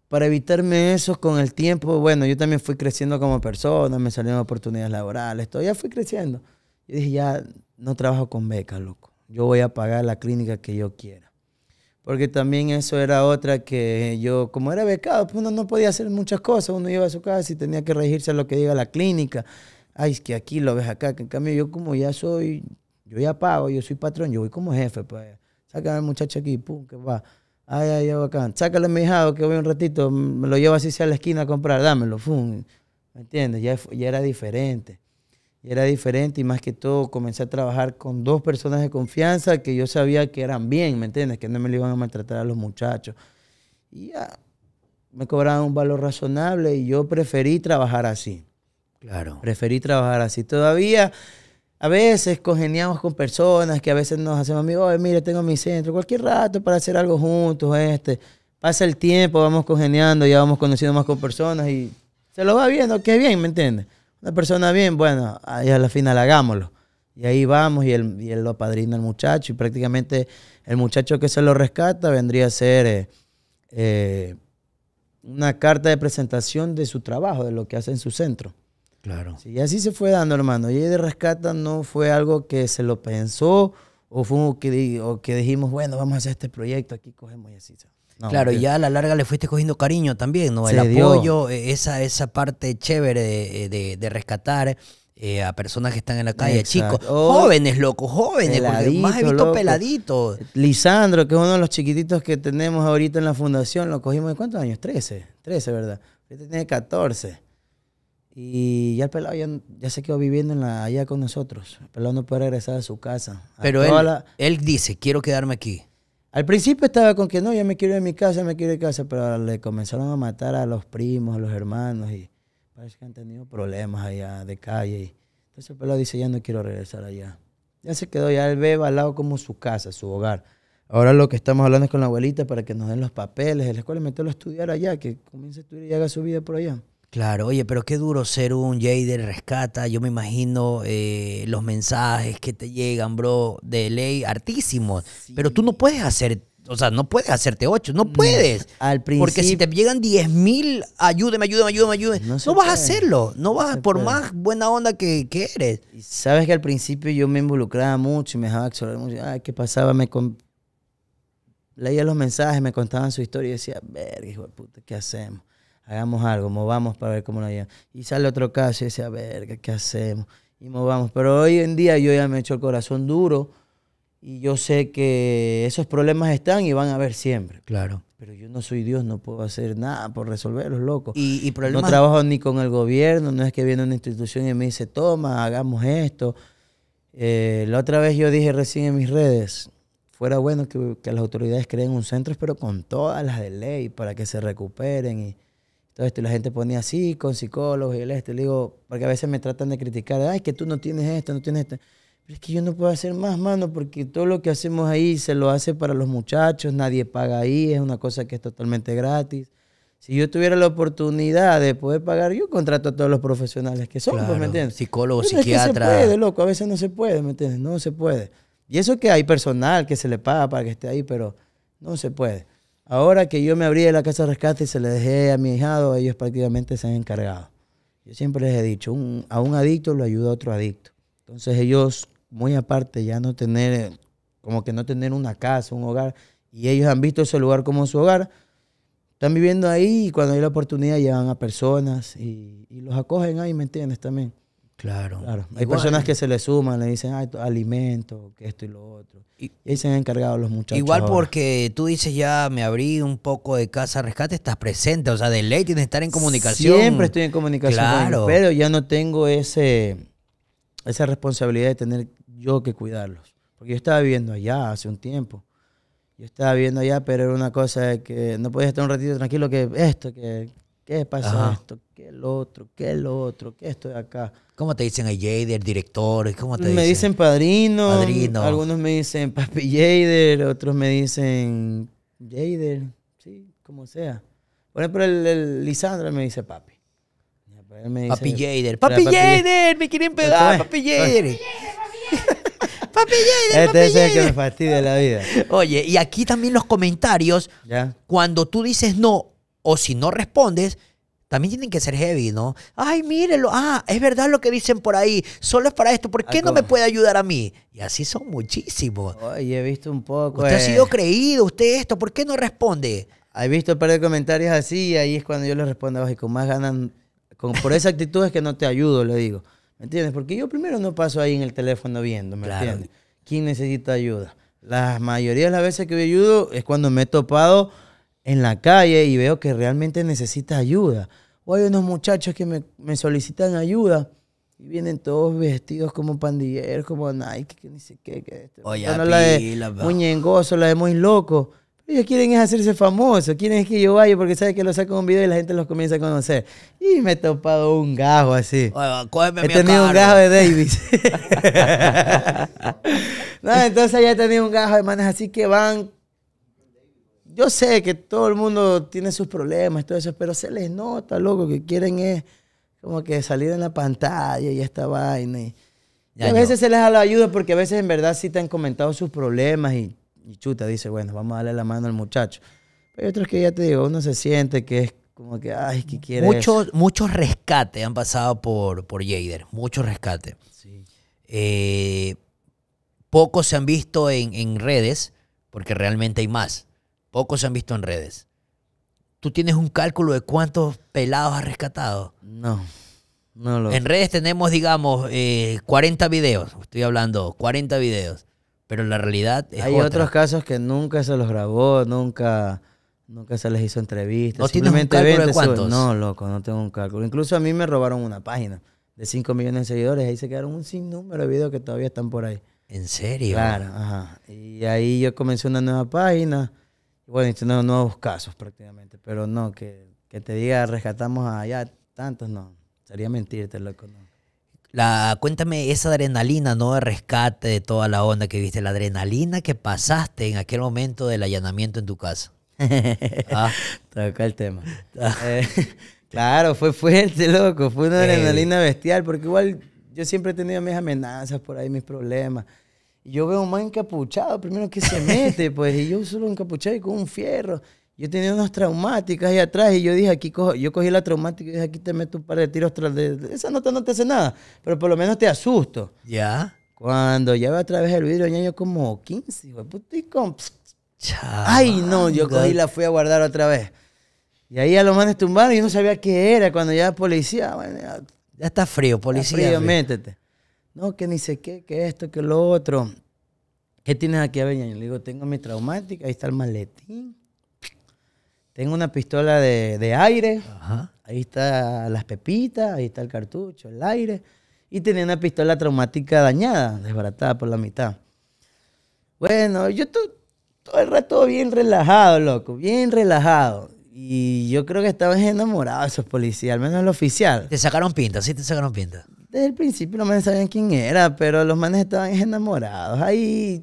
Para evitarme eso con el tiempo, bueno, yo también fui creciendo como persona, me salieron oportunidades laborales, todo, ya fui creciendo. Yo dije, ya no trabajo con becas, loco yo voy a pagar la clínica que yo quiera. Porque también eso era otra que yo, como era becado, pues uno no podía hacer muchas cosas. Uno iba a su casa y tenía que regirse a lo que diga la clínica. Ay, es que aquí lo ves acá. Que en cambio, yo como ya soy, yo ya pago, yo soy patrón, yo voy como jefe. Pues. Sácame al muchacho aquí, pum, que va. Ay, ay, ay, acá. Sácale a mi hijado que voy un ratito, me lo llevo así sea a la esquina a comprar, dámelo, pum. ¿Me entiendes? Ya, ya era diferente era diferente y más que todo comencé a trabajar con dos personas de confianza que yo sabía que eran bien, ¿me entiendes? Que no me lo iban a maltratar a los muchachos. Y ya me cobraban un valor razonable y yo preferí trabajar así. Claro. Preferí trabajar así. Todavía a veces congeniamos con personas que a veces nos hacemos amigos, oye, mire tengo mi centro, cualquier rato para hacer algo juntos, este. Pasa el tiempo, vamos congeniando, ya vamos conociendo más con personas y se lo va viendo, qué bien, ¿me entiendes? Una persona bien, bueno, ahí a la final hagámoslo. Y ahí vamos y él, y lo padrina el muchacho y prácticamente el muchacho que se lo rescata vendría a ser eh, eh, una carta de presentación de su trabajo, de lo que hace en su centro. Claro. y así se fue dando, hermano. Y de rescata no fue algo que se lo pensó o fue que, o que dijimos, bueno, vamos a hacer este proyecto, aquí cogemos y así claro, y ya a la larga le fuiste cogiendo cariño también, ¿no? El apoyo, eh, esa, esa parte chévere de, eh, rescatar. Eh, a personas que están en la calle, chicos, oh, jóvenes, locos, jóvenes, porque más he peladitos. Lisandro, que es uno de los chiquititos que tenemos ahorita en la fundación, lo cogimos de cuántos años? 13, 13, ¿verdad? Ahorita tiene 14. Y ya el pelado ya, se quedó viviendo allá con nosotros. El pelado no puede regresar a su casa. Pero él dice, quiero quedarme aquí. Al principio estaba con que no, ya me quiero ir mi casa, me quiero ir casa, pero le comenzaron a matar a los primos, a los hermanos y parece que han tenido problemas allá de calle. Y, entonces el pelo dice, ya no quiero regresar allá. Ya se quedó, ya él ve lado como su casa, su hogar. Ahora lo que estamos hablando es con la abuelita para que nos den los papeles de la escuela, meterlo a estudiar allá, que comience a estudiar y haga su vida por allá. Claro, oye, pero qué duro ser un de rescata. Yo me imagino eh, los mensajes que te llegan, bro, de ley, hartísimos. Pero tú no puedes hacer, o sea, no puedes hacerte ocho, no puedes. al Porque si te llegan diez mil, ayúdeme, ayúdeme, ayúdeme, No, vas a hacerlo, no vas, por más buena onda que, eres. sabes que al principio yo me involucraba mucho y me dejaba explorar mucho. Ay, ¿qué pasaba? Me leía los mensajes, me contaban su historia y decía, verga, hijo de puta, ¿qué hacemos? hagamos algo, movamos para ver cómo lo llevan. Y sale otro caso y dice, a ver, ¿qué hacemos? Y movamos. Pero hoy en día yo ya me he hecho el corazón duro y yo sé que esos problemas están y van a haber siempre. Claro. Pero yo no soy Dios, no puedo hacer nada por resolverlos, locos Y, y problemas... No trabajo ni con el gobierno, no es que viene una institución y me dice, toma, hagamos esto. Eh, la otra vez yo dije recién en mis redes, fuera bueno que, que las autoridades creen un centro, pero con todas las de ley para que se recuperen y entonces este, la gente ponía así, con psicólogos y el este. Le digo, porque a veces me tratan de criticar, ay, que tú no tienes esto, no tienes esto. Pero es que yo no puedo hacer más, mano, porque todo lo que hacemos ahí se lo hace para los muchachos, nadie paga ahí, es una cosa que es totalmente gratis. Si yo tuviera la oportunidad de poder pagar, yo contrato a todos los profesionales que son, psicólogos pues, ¿me se puede, loco, a veces no se puede, ¿me entiendes? No se puede. Y eso que hay personal que se le paga para que esté ahí, pero no se puede. Ahora que yo me abrí de la casa de rescate y se le dejé a mi hijado, ellos prácticamente se han encargado. Yo siempre les he dicho, a un adicto lo ayuda a otro adicto. Entonces ellos, muy aparte, ya no tener, eh, como que no tener una casa, un hogar, y ellos han visto ese lugar como su hogar, están viviendo ahí y cuando hay la oportunidad llevan a personas y, y los acogen ahí, ¿me entiendes? También. Claro. claro. Hay personas que se le suman, le dicen Ay, alimento, que esto y lo otro. Y, se han encargado los muchachos. Igual porque tú dices ya me abrí un poco de casa rescate, estás presente, o sea, de ley tienes que estar en comunicación. Siempre estoy en comunicación, claro. pero ya no tengo ese esa responsabilidad de tener yo que cuidarlos. Porque yo estaba viviendo allá hace un tiempo. Yo estaba viviendo allá, pero era una cosa de que no podías estar un ratito tranquilo que esto, que ¿Qué pasa esto? ¿Qué el otro? ¿Qué el otro? ¿Qué esto de acá? ¿Cómo te dicen a Jader, director? ¿Cómo te dicen me dicen? padrino, padrino. Algunos me dicen Papi Jader, otros me dicen Jader, sí, como sea. Por ejemplo, el, Lisandro me dice papi. Pues, me dice, papi Jader, papi, papi Jader, me quieren pegar, papi Jader. Papi Jader, Este es el que me fastidia la vida. Oye, y aquí también los comentarios, cuando tú dices no, o si no respondes, también tienen que ser heavy, ¿no? Ay, mírelo, ah, es verdad lo que dicen por ahí, solo es para esto, ¿por qué no me puede ayudar a mí? Y así son muchísimos. Oye, he visto un poco. Usted ha eh. sido creído, usted esto, ¿por qué no responde? He visto un par de comentarios así y ahí es cuando yo les respondo, y con más ganas, con, por esa actitud es que no te ayudo, le digo. ¿Me entiendes? Porque yo primero no paso ahí en el teléfono viéndome, ¿me entiendes? ¿Quién necesita ayuda? La mayoría de las veces que me ayudo es cuando me he topado en la calle y veo que realmente necesita ayuda. O hay unos muchachos que me, solicitan ayuda y vienen todos vestidos como pandilleros, como Nike, que ni sé qué. Que este, Oye, no, la de muy la de muy loco. Ellos quieren es hacerse famosos, quieren es que yo vaya porque sabe que lo saco un video y la gente los comienza a conocer. Y me he topado un gajo así. he tenido un gajo de Davis. no, entonces ya he tenido un gajo de manes así que van yo sé que todo el mundo tiene sus problemas, y todo eso, pero se les nota, loco, que quieren es como que salir en la pantalla y esta vaina. Y, a veces se les da la ayuda porque a veces en verdad sí te han comentado sus problemas y, chuta, dice, bueno, vamos a darle la mano al muchacho. Pero hay otros que ya te digo, uno se siente que es como que, ay, que quiere. Muchos, muchos rescates han pasado por, por Jader, muchos rescates. Sí. Eh, pocos se han visto en redes porque realmente hay más. Pocos se han visto en redes. ¿Tú tienes un cálculo de cuántos pelados has rescatado? No. No En redes tenemos, digamos, 40 eh, videos. Estoy hablando, 40 videos. Pero la realidad es Hay otros casos que nunca se los grabó, nunca, nunca se les hizo entrevista. ¿No tienes un cuántos? No, loco, no tengo un cálculo. Incluso a mí me robaron una página de 5 millones de seguidores. Ahí se quedaron un sinnúmero de videos que todavía están por ahí. ¿En serio? Claro, ajá. Y ahí yo comencé una nueva página bueno, y tenemos nuevos casos prácticamente, pero no, que, que te diga rescatamos allá tantos, no. Sería mentirte, loco, La, cuéntame esa adrenalina, ¿no? De rescate, de toda la onda que viste, la adrenalina que pasaste en aquel momento del allanamiento en tu casa. ah. Tocó el tema. Ah. Eh, claro, fue fuerte, loco. Fue una eh. adrenalina bestial, porque igual yo siempre he tenido mis amenazas por ahí, mis problemas yo veo un man encapuchado, primero que se mete, pues, y yo solo encapuchado y con un fierro. Yo tenía unas traumáticas ahí atrás y yo dije, aquí cojo, yo cogí la traumática y dije, aquí te meto un par de tiros tras de... Esa nota no te hace nada, pero por lo menos te asusto. Ya. Cuando ya veo a través del vidrio, ya yo como 15, puto, y con... Ay, no, yo cogí la fui a guardar otra vez. Y ahí a los manes tumbaron y yo no sabía qué era. Cuando ya policía, ya, está frío, policía. métete no, que ni sé qué, que esto, que lo otro. ¿Qué tienes aquí, Aveñaño? Le digo, tengo mi traumática, ahí está el maletín. Tengo una pistola de, aire, Ajá. ahí están las pepitas, ahí está el cartucho, el aire. Y tenía una pistola traumática dañada, desbaratada por la mitad. Bueno, yo todo el rato bien relajado, loco, bien relajado. Y yo creo que enamorado de esos policías, al menos el oficial. Te sacaron pinta, sí te sacaron pinta. Desde el principio no me sabían quién era, pero los manes estaban enamorados. Ahí,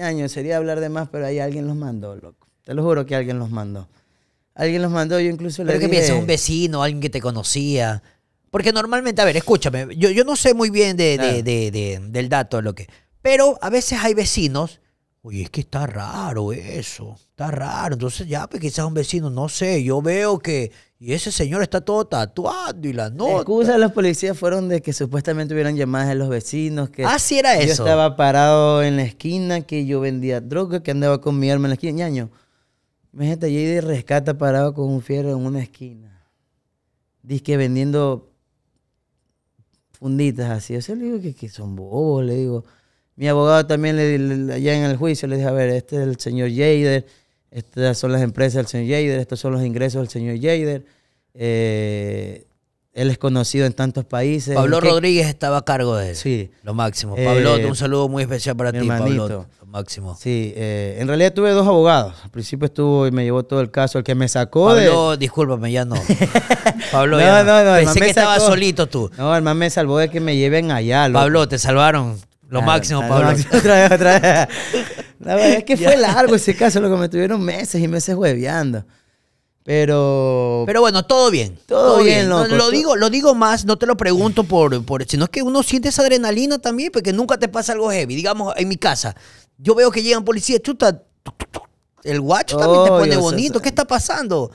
año, sería hablar de más, pero ahí alguien los mandó, loco. Te lo juro que alguien los mandó. Alguien los mandó, yo incluso le ¿Pero que pienses, ¿Un vecino? ¿Alguien que te conocía? Porque normalmente, a ver, escúchame, yo, no sé muy bien de, de, del dato, lo que... Pero a veces hay vecinos Oye, es que está raro eso, está raro. Entonces ya, pues quizás un vecino, no sé, yo veo que... Y ese señor está todo tatuado y la nota. La excusa de los policías fueron de que supuestamente hubieran llamadas de los vecinos. Que ah, sí era eso. Yo estaba parado en la esquina, que yo vendía droga, que andaba con mi arma en la esquina. Ñaño, imagínate, allí de rescata parado con un fierro en una esquina. Dice que vendiendo funditas así. Yo se le digo que, que son bobos, le digo... Mi abogado también, le, allá en el juicio, le dije, a ver, este es el señor Jader, estas son las empresas del señor Jader, estos son los ingresos del señor Jader. Eh, él es conocido en tantos países. Pablo Rodríguez estaba a cargo de él. Sí. Lo máximo. Pablo, eh, un saludo muy especial para ti, Pablo. Lo máximo. Sí, eh, en realidad tuve dos abogados. Al principio estuvo y me llevó todo el caso. El que me sacó Pablo, de. Pablo, discúlpame, ya no. Pablo, ya no. Pensé que estabas solito tú. No, el más me salvó de que me lleven allá. Pablo, te salvaron. Lo máximo, Pablo. otra vez, otra vez. La verdad es que fue largo ese caso, lo que me tuvieron meses y meses hueveando. Pero. Pero bueno, todo bien. Todo, bien, lo, digo, lo digo más, no te lo pregunto por, por. Sino es que uno siente esa adrenalina también, porque nunca te pasa algo heavy. Digamos, en mi casa, yo veo que llegan policías, chuta. El guacho también te pone bonito. ¿Qué está pasando?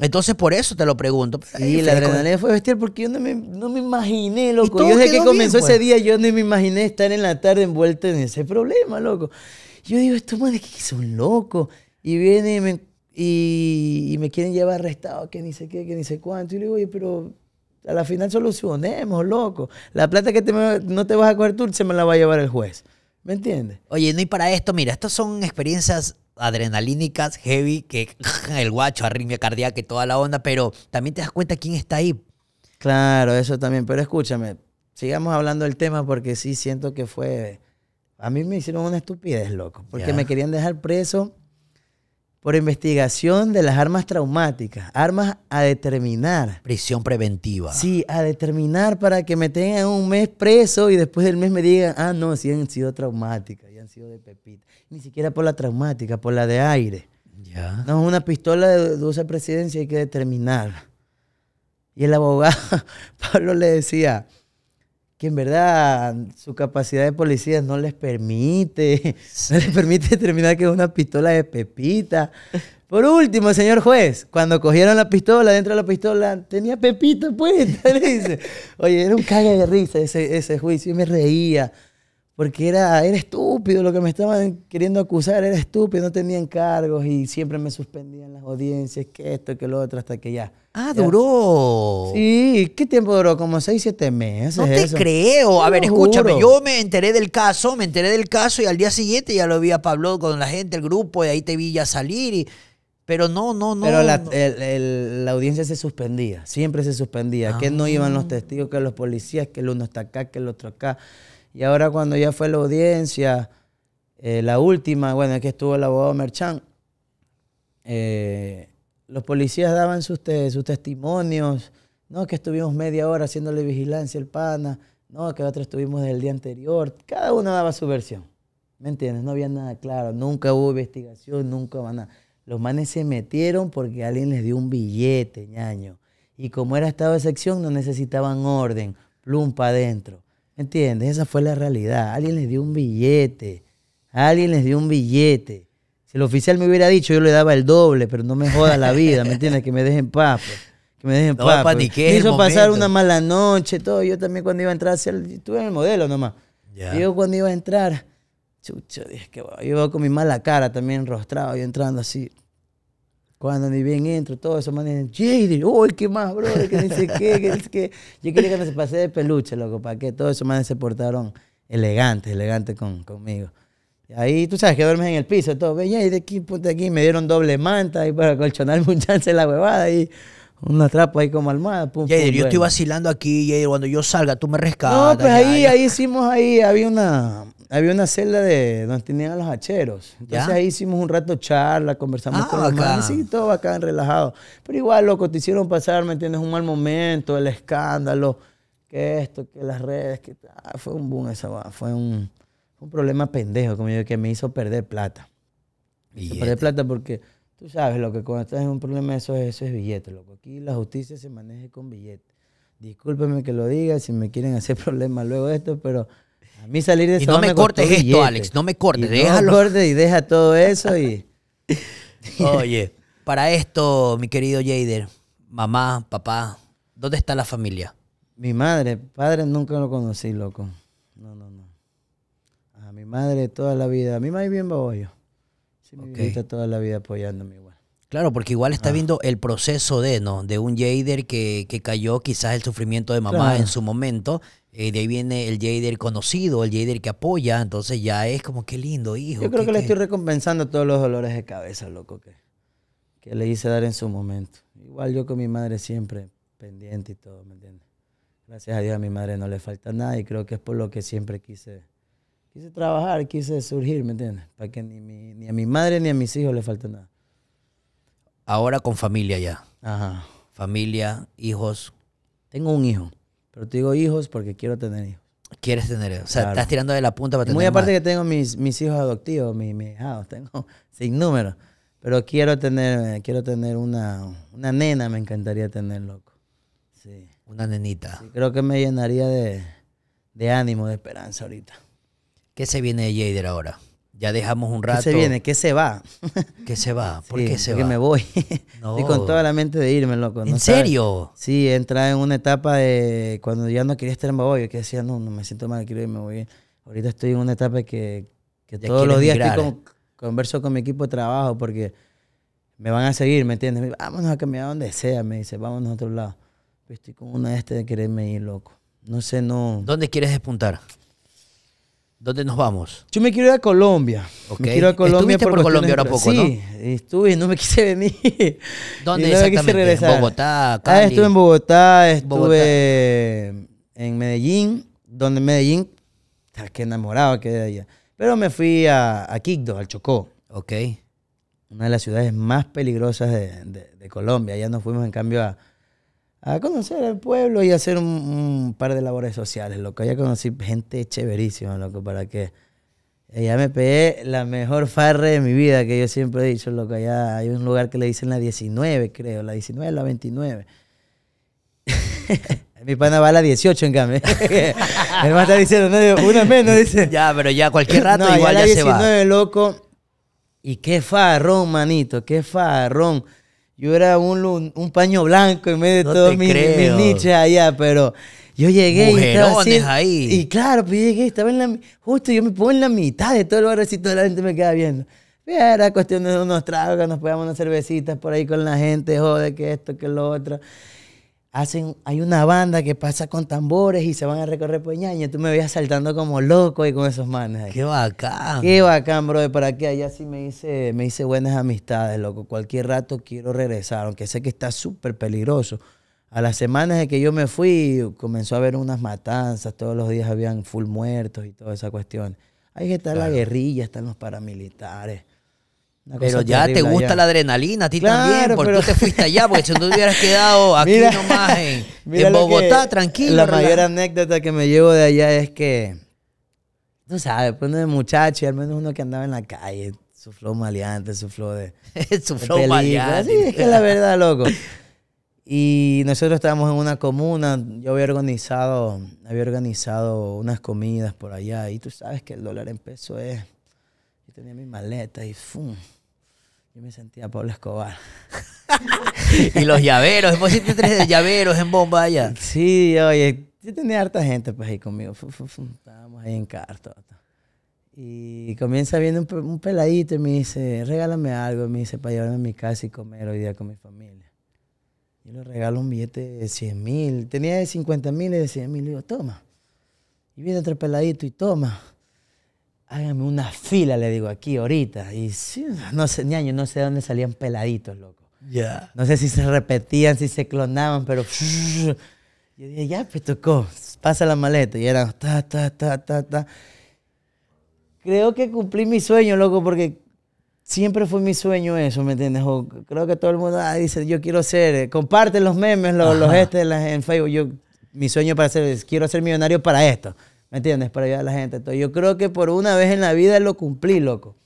Entonces, por eso te lo pregunto. Y la adrenalina fue bestial porque yo no me, no me imaginé, loco. Yo desde que comenzó ese pues? día, yo no me imaginé estar en la tarde envuelto en ese problema, loco. Yo digo, estos manes que son locos. Y vienen y me, quieren llevar arrestado, que ni sé qué, que ni sé cuánto. Y le digo, oye, pero a la final solucionemos, loco. La plata que no te vas a coger tú, se me la va a llevar el juez. ¿Me entiendes? Oye, no, y para esto, mira, estas son experiencias adrenalínicas, heavy, que el guacho, arritmia cardíaca y toda la onda, pero también te das cuenta quién está ahí. Claro, eso también, pero escúchame, sigamos hablando del tema porque sí siento que fue... A mí me hicieron una estupidez, loco, porque me querían dejar preso por investigación de las armas traumáticas, armas a determinar. Prisión preventiva. Sí, a determinar para que me tengan un mes preso y después del mes me digan, ah, no, sí han sido traumáticas, ya han sido de pepita. Ni siquiera por la traumática, por la de aire. Ya. No, una pistola de dulce presidencia hay que determinar. Y el abogado, Pablo le decía, que en verdad su capacidad de policía no les permite, no les permite determinar que es una pistola de Pepita. Por último, señor juez, cuando cogieron la pistola, dentro de la pistola tenía Pepita puesta. Oye, era un caga de risa ese, ese juicio y me reía porque era, era estúpido lo que me estaban queriendo acusar, era estúpido, no tenían cargos y siempre me suspendían las audiencias, que esto, que lo otro, hasta que ya. Ah, duró. Sí, ¿qué tiempo duró? Como seis, siete meses. No te creo. A ver, escúchame, yo me enteré del caso, me enteré del caso y al día siguiente ya lo vi a Pablo con la gente, el grupo, y ahí te vi ya salir y... Pero no, no, no. Pero la, la, audiencia se suspendía, siempre se suspendía. Que no ah. iban los testigos, que los policías, que el uno está acá, que el otro acá. Y ahora cuando ya fue la audiencia, eh, la última, bueno, aquí estuvo el abogado Merchan, eh, los policías daban sus, sus testimonios, no, que estuvimos media hora haciéndole vigilancia al pana, no, que otra estuvimos desde el día anterior, cada uno daba su versión, ¿me entiendes? No había nada claro, nunca hubo investigación, nunca hubo nada. Los manes se metieron porque alguien les dio un billete, ñaño. Y como era estado de sección, no necesitaban orden, plum para adentro. ¿Entiendes? Esa fue la realidad. Alguien les dio un billete. Alguien les dio un billete. Si el oficial me hubiera dicho, yo le daba el doble, pero no me joda la vida, ¿me entiendes? Que me dejen paz, pues. Que me dejen no paz. Pues. Me hizo pasar una mala noche, todo. Yo también cuando iba a entrar, estuve en el modelo nomás. Yo cuando iba a entrar, chucho, dije que yo iba con mi mala cara también rostrado, yo entrando así. Cuando ni bien entro, todo eso, manes dicen, uy, ¿qué más, bro? Que dice qué, que dice qué. Yo quería que me se pase de peluche, loco, para que todos esos manes se portaron elegantes, elegante conmigo. Ahí tú sabes que duermes en el piso, todo. Ven, y de aquí, ponte aquí. Me dieron doble manta y para colchonarme un chance en la huevada y una trapa ahí como almohada. Pum, yo estoy vacilando aquí, y Cuando yo salga, tú me rescatas. No, pues ahí, ahí hicimos, ahí había una, había una celda de donde tenían los hacheros. Entonces ahí hicimos un rato charla, conversamos ah, con los manes, y todo bacán, relajado. Pero igual, loco, te hicieron pasar, ¿me entiendes? Un mal momento, el escándalo, que esto, que las redes, que fue un boom esa, fue un, problema pendejo, como que me hizo perder plata. perder este. plata porque tú sabes, lo que cuando estás en un problema eso es, eso es billete, loco. Aquí la justicia se maneja con billete. Discúlpeme que lo diga si me quieren hacer problemas luego de esto, pero a mí salir de y no me cortes esto, Alex, no me cortes, déjalo. No cortes y deja todo eso y... Oye, para esto, mi querido Jader, mamá, papá, ¿dónde está la familia? Mi madre, padre nunca lo conocí, loco. No, no, no. A mi madre toda la vida, a mi madre bien babollo. Sí, me está toda la vida apoyándome igual. Claro, porque igual está ah. viendo el proceso de, ¿no? De un Jader que, cayó quizás el sufrimiento de mamá en su momento y eh, de ahí viene el Jader conocido, el Jader que apoya, entonces ya es como qué lindo, hijo. Yo creo que, le estoy recompensando todos los dolores de cabeza, loco, que, que le hice dar en su momento. Igual yo con mi madre siempre pendiente y todo, ¿me entiendes? Gracias a Dios a mi madre no le falta nada y creo que es por lo que siempre quise, quise trabajar, quise surgir, ¿me entiendes? Para que ni, ni a mi madre ni a mis hijos le falte nada. Ahora con familia ya. Ajá. Familia, hijos. Tengo un hijo. Pero te digo hijos porque quiero tener hijos. Quieres tener hijos. O sea, estás tirando de la punta para tener Muy aparte que tengo mis, mis hijos adoptivos, mis, mis hijos, tengo sin número. Pero quiero tener, quiero tener una, una nena, me encantaría tener, loco. Sí. Una nenita. creo que me llenaría de, de ánimo, de esperanza ahorita. ¿Qué se viene de Jader ahora? ya dejamos un rato. ¿Qué se viene? ¿Qué se va? ¿Qué se va? ¿Por qué se porque va? me voy. y con toda la mente de irme, loco. ¿En serio? Sí, entra en una etapa de cuando ya no quería estar en Baboy, que decía, no, no me siento mal, quiero irme, voy. Ahorita estoy en una etapa que, todos los días estoy converso con mi equipo de trabajo porque me van a seguir, ¿me entiendes? vámonos a caminar donde sea, me dice, vámonos a otro lado. estoy con una de este de quererme ir, loco. No sé, no. ¿Dónde quieres despuntar? ¿Dónde nos vamos? Yo me quiero ir a Colombia. Okay. Me quiero ir a Colombia Estuviste por, por Colombia ahora poco, ¿no? Sí, estuve, no me quise venir. ¿Dónde exactamente? ¿En Bogotá, ah, Cali? Ah, estuve en Bogotá, estuve en Medellín, donde Medellín, que enamorado que de allá. Pero me fui a, a Quito, al Chocó. Ok. Una de las ciudades más peligrosas de, Colombia. Allá nos fuimos, en cambio, a, a conocer el pueblo y hacer un, par de labores sociales, loco. Ya conocí gente chéverísima, loco, para que... ella me pegué la mejor farre de mi vida, que yo siempre he dicho, loco. Allá hay un lugar que le dicen la 19, creo. La 19, la 29. Mi pana va a la 18, en cambio. El más está diciendo, una menos, dice. Ya, pero ya cualquier rato igual ya, la 19, loco. Y qué farrón, manito, qué farrón. Yo era un, un, paño blanco en medio de todo todos mis, allá, pero yo llegué y estaba así, ahí. Y claro, pues llegué, estaba en la... Justo yo me pongo en la mitad de todo el barrecito, de la gente me queda viendo. Era cuestión de unos tragos, que nos pegamos unas cervecitas por ahí con la gente, joder, que esto, que lo otro hacen, hay una banda que pasa con tambores y se van a recorrer por y Tú me veías saltando como loco y con esos manes. Qué bacán. Qué bacán, bro. Para que allá sí me hice, me hice buenas amistades, loco. Cualquier rato quiero regresar, aunque sé que está súper peligroso. A las semanas de que yo me fui, comenzó a haber unas matanzas. Todos los días habían full muertos y toda esa cuestión. Ahí está la guerrilla, están los paramilitares. Pero ya te gusta la adrenalina, a ti también, porque tú te fuiste allá, porque si no te hubieras quedado aquí nomás en, Bogotá, tranquilo. La mayor anécdota que me llevo de allá es que, no sabes, pues uno de muchacho al menos uno que andaba en la calle, su flow maleante, su de. su flow Sí, es que la verdad, loco. Y nosotros estábamos en una comuna, yo había organizado, había organizado unas comidas por allá, y tú sabes que el dólar en peso es tenía mi maleta y ¡fum! Yo me sentía Pablo Escobar. y los llaveros, vos hiciste tres llaveros en bomba allá. Sí, oye, yo tenía harta gente pues ahí conmigo. Estábamos ahí en carta. Y comienza viendo un, peladito y me dice, regálame algo. me dice, para llevarme a mi casa y comer hoy día con mi familia. Yo le regalo un billete de 100 mil. Tenía de 50 mil y de 100 mil. Digo, toma. Y viene otro peladito y toma. Háganme una fila, le digo, aquí ahorita. Y no sé, ñaño, no sé de dónde salían peladitos, loco. Ya. No sé si se repetían, si se clonaban, pero... Yo dije, ya, pues tocó, pasa la maleta. Y era ta, ta, ta, ta, ta. Creo que cumplí mi sueño, loco, porque siempre fue mi sueño eso, ¿me entiendes? creo que todo el mundo ah, dice, yo quiero ser, eh, comparten los memes, los, los este, en Facebook. Yo, mi sueño para ser, quiero ser millonario para esto. ¿Me entiendes? Para ayudar a la gente. Entonces, yo creo que por una vez en la vida lo cumplí, loco.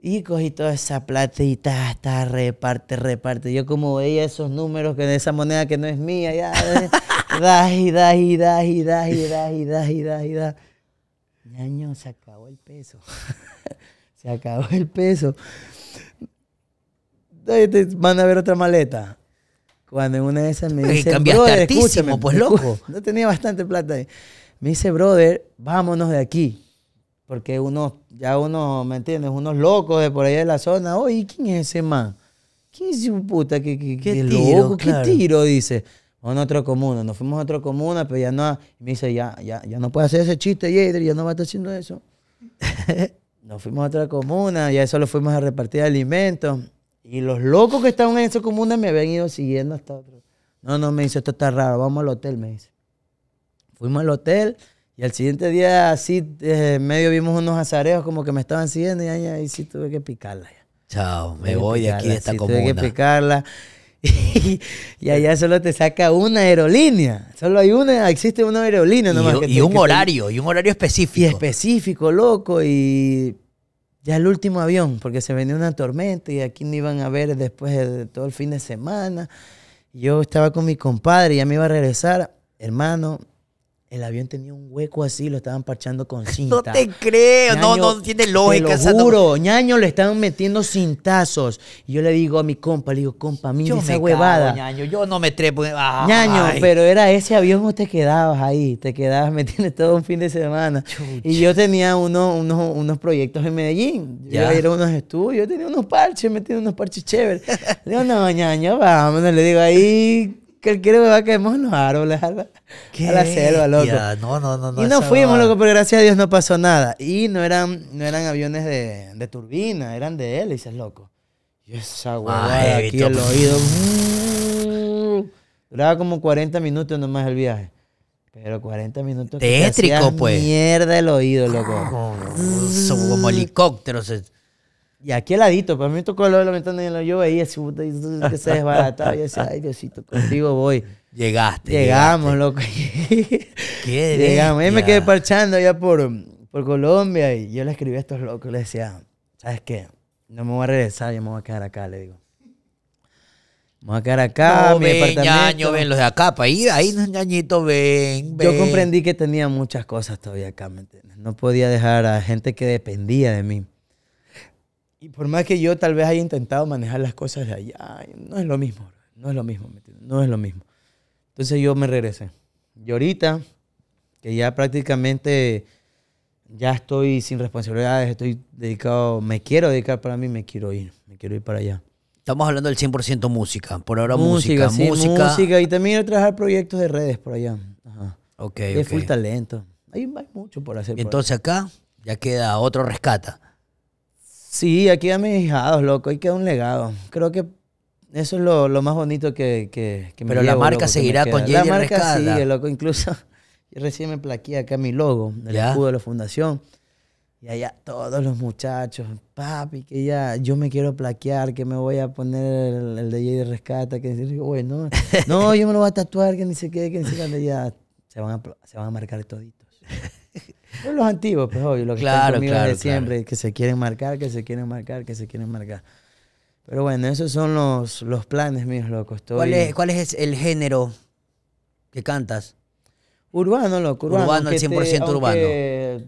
Y cogí toda esa platita, hasta reparte, reparte. Yo como veía esos números que de esa moneda que no es mía, ya. Eh, das y das y das y das y das y y das y se acabó el peso. se acabó el peso. Te van a ver otra maleta. Cuando en una de esas me dice... cambiaste escúchame, pues loco. No tenía bastante plata ahí. Me dice, brother, vámonos de aquí. Porque uno, ya uno, ¿me entiendes? Unos locos de por ahí de la zona. Oye, ¿quién es ese man? ¿Quién es ese puta? ¿Qué, qué, tiro, ¿Qué tiro? Dice. O en otra comuna. Nos fuimos a otra comuna, pero ya no. Me dice, ya, ya, ya no puede hacer ese chiste, Jader. ya no va a estar haciendo eso. nos fuimos a otra comuna, ya lo fuimos a repartir alimentos. Y los locos que estaban en esa comuna me habían ido siguiendo hasta otro. No, no, me dice, esto está raro, vamos al hotel, me dice. Fuimos al hotel y al siguiente día, así, eh, medio vimos unos azareos como que me estaban siguiendo y ahí, sí tuve que picarla. Chao, me voy de aquí de esta sí, Tuve que picarla. Y, allá solo te saca una aerolínea. Solo hay una, existe una aerolínea nomás. Y, que y un horario, y un horario específico. Y específico, loco. Y ya el último avión, porque se venía una tormenta y aquí no iban a ver después de todo el fin de semana. Yo estaba con mi compadre, y ya me iba a regresar. Hermano, el avión tenía un hueco así, lo estaban parchando con cinta. No te creo, no, no tiene lógica. Te lo juro, Ñaño le estaban metiendo cintazos. Y yo le digo a mi compa, le digo, compa, mí esa me huevada. Ñaño, yo no me trepo. Eh, ah, Ñaño, pero era ese avión o te quedabas ahí, te quedabas, metiendo Todo un fin de semana. Y yo tenía uno, unos, unos proyectos en Medellín. Ya. Yo era unos estudios, yo tenía unos parches, metía unos parches chéveres. Le digo, no, Ñaño, vámonos. Le digo, ahí que quiere que vemos va árboles, a la, a la selva, loco. no, no, no, no. Y no fuimos, loco, pero gracias a Dios no pasó nada. Y no eran, no eran aviones de, turbina, eran de hélices, loco. Y esa ah, huevada aquí el oído. Uh, duraba como 40 minutos nomás el viaje. Pero 40 minutos. Tétrico, pues. Mierda el oído, loco. son como helicópteros y aquí al ladito, para pues, mí me tocó lo de la ventana y yo veía ese puta que se desbarataba. Y decía, ay Diosito, contigo voy. Llegaste. Llegamos, loco. ¿Qué Llegamos. Y me quedé parchando allá por, por Colombia y yo le escribí a estos locos. Le decía, ¿sabes qué? No me voy a regresar, yo me voy a quedar acá, le digo. me voy a quedar acá, no, mi ven, ven, los de acá, para ir ahí, ñañito, ven, ven. Yo comprendí que tenía muchas cosas todavía acá, ¿me entiendes? No podía dejar a gente que dependía de mí. Y por más que yo tal vez haya intentado manejar las cosas de allá, no es lo mismo, no es lo mismo, no es lo mismo. Entonces yo me regresé. Y ahorita, que ya prácticamente ya estoy sin responsabilidades, estoy dedicado, me quiero dedicar para mí, me quiero ir, me quiero ir para allá. Estamos hablando del 100% música, por ahora música, música. música. y también a trabajar proyectos de redes por allá. Ajá. Ok, Es full talento. Hay, mucho por hacer. entonces acá ya queda otro rescata. Sí, aquí a mis hijados, loco, ahí queda un legado. Creo que eso es lo, más bonito que, que, que me Pero la marca seguirá con Jay La marca loco. Incluso recién me plaqué acá mi logo, el escudo de la fundación. Y allá todos los muchachos, papi, que ya yo me quiero plaquear, que me voy a poner el, de Jay Rescata, que decir, bueno, no, yo me lo voy a tatuar, que ni sé que ya se se van a marcar toditos. Son los antiguos, pues obvio, los que claro, siempre, que se quieren marcar, que se quieren marcar, que se quieren marcar. Pero bueno, esos son los, los planes míos, locos. ¿Cuál, es, el género que cantas? Urbano, loco. Urbano, urbano al 100% urbano.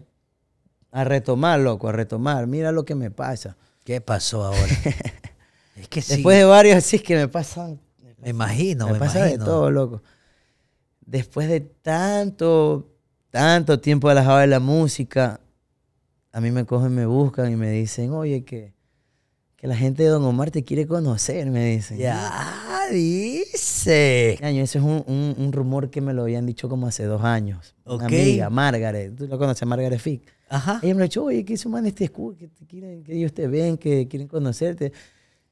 A retomar, loco, a retomar. Mira lo que me pasa. ¿Qué pasó ahora? que Después de varios así que me pasan. Me, imagino, me, pasa de todo, loco. Después de tanto tanto tiempo alejado de la música, a mí me cogen, me buscan y me dicen, oye, que, que la gente de Don Omar te quiere conocer, me dicen. Ya, ah, dice. Año, ese es un, rumor que me lo habían dicho como hace dos años. Una amiga, Margaret, tú la conoces, Margaret Fick. Ajá. Ella me ha dicho, oye, que su man este escudo, que, te quieren, que ellos te ven, que quieren conocerte.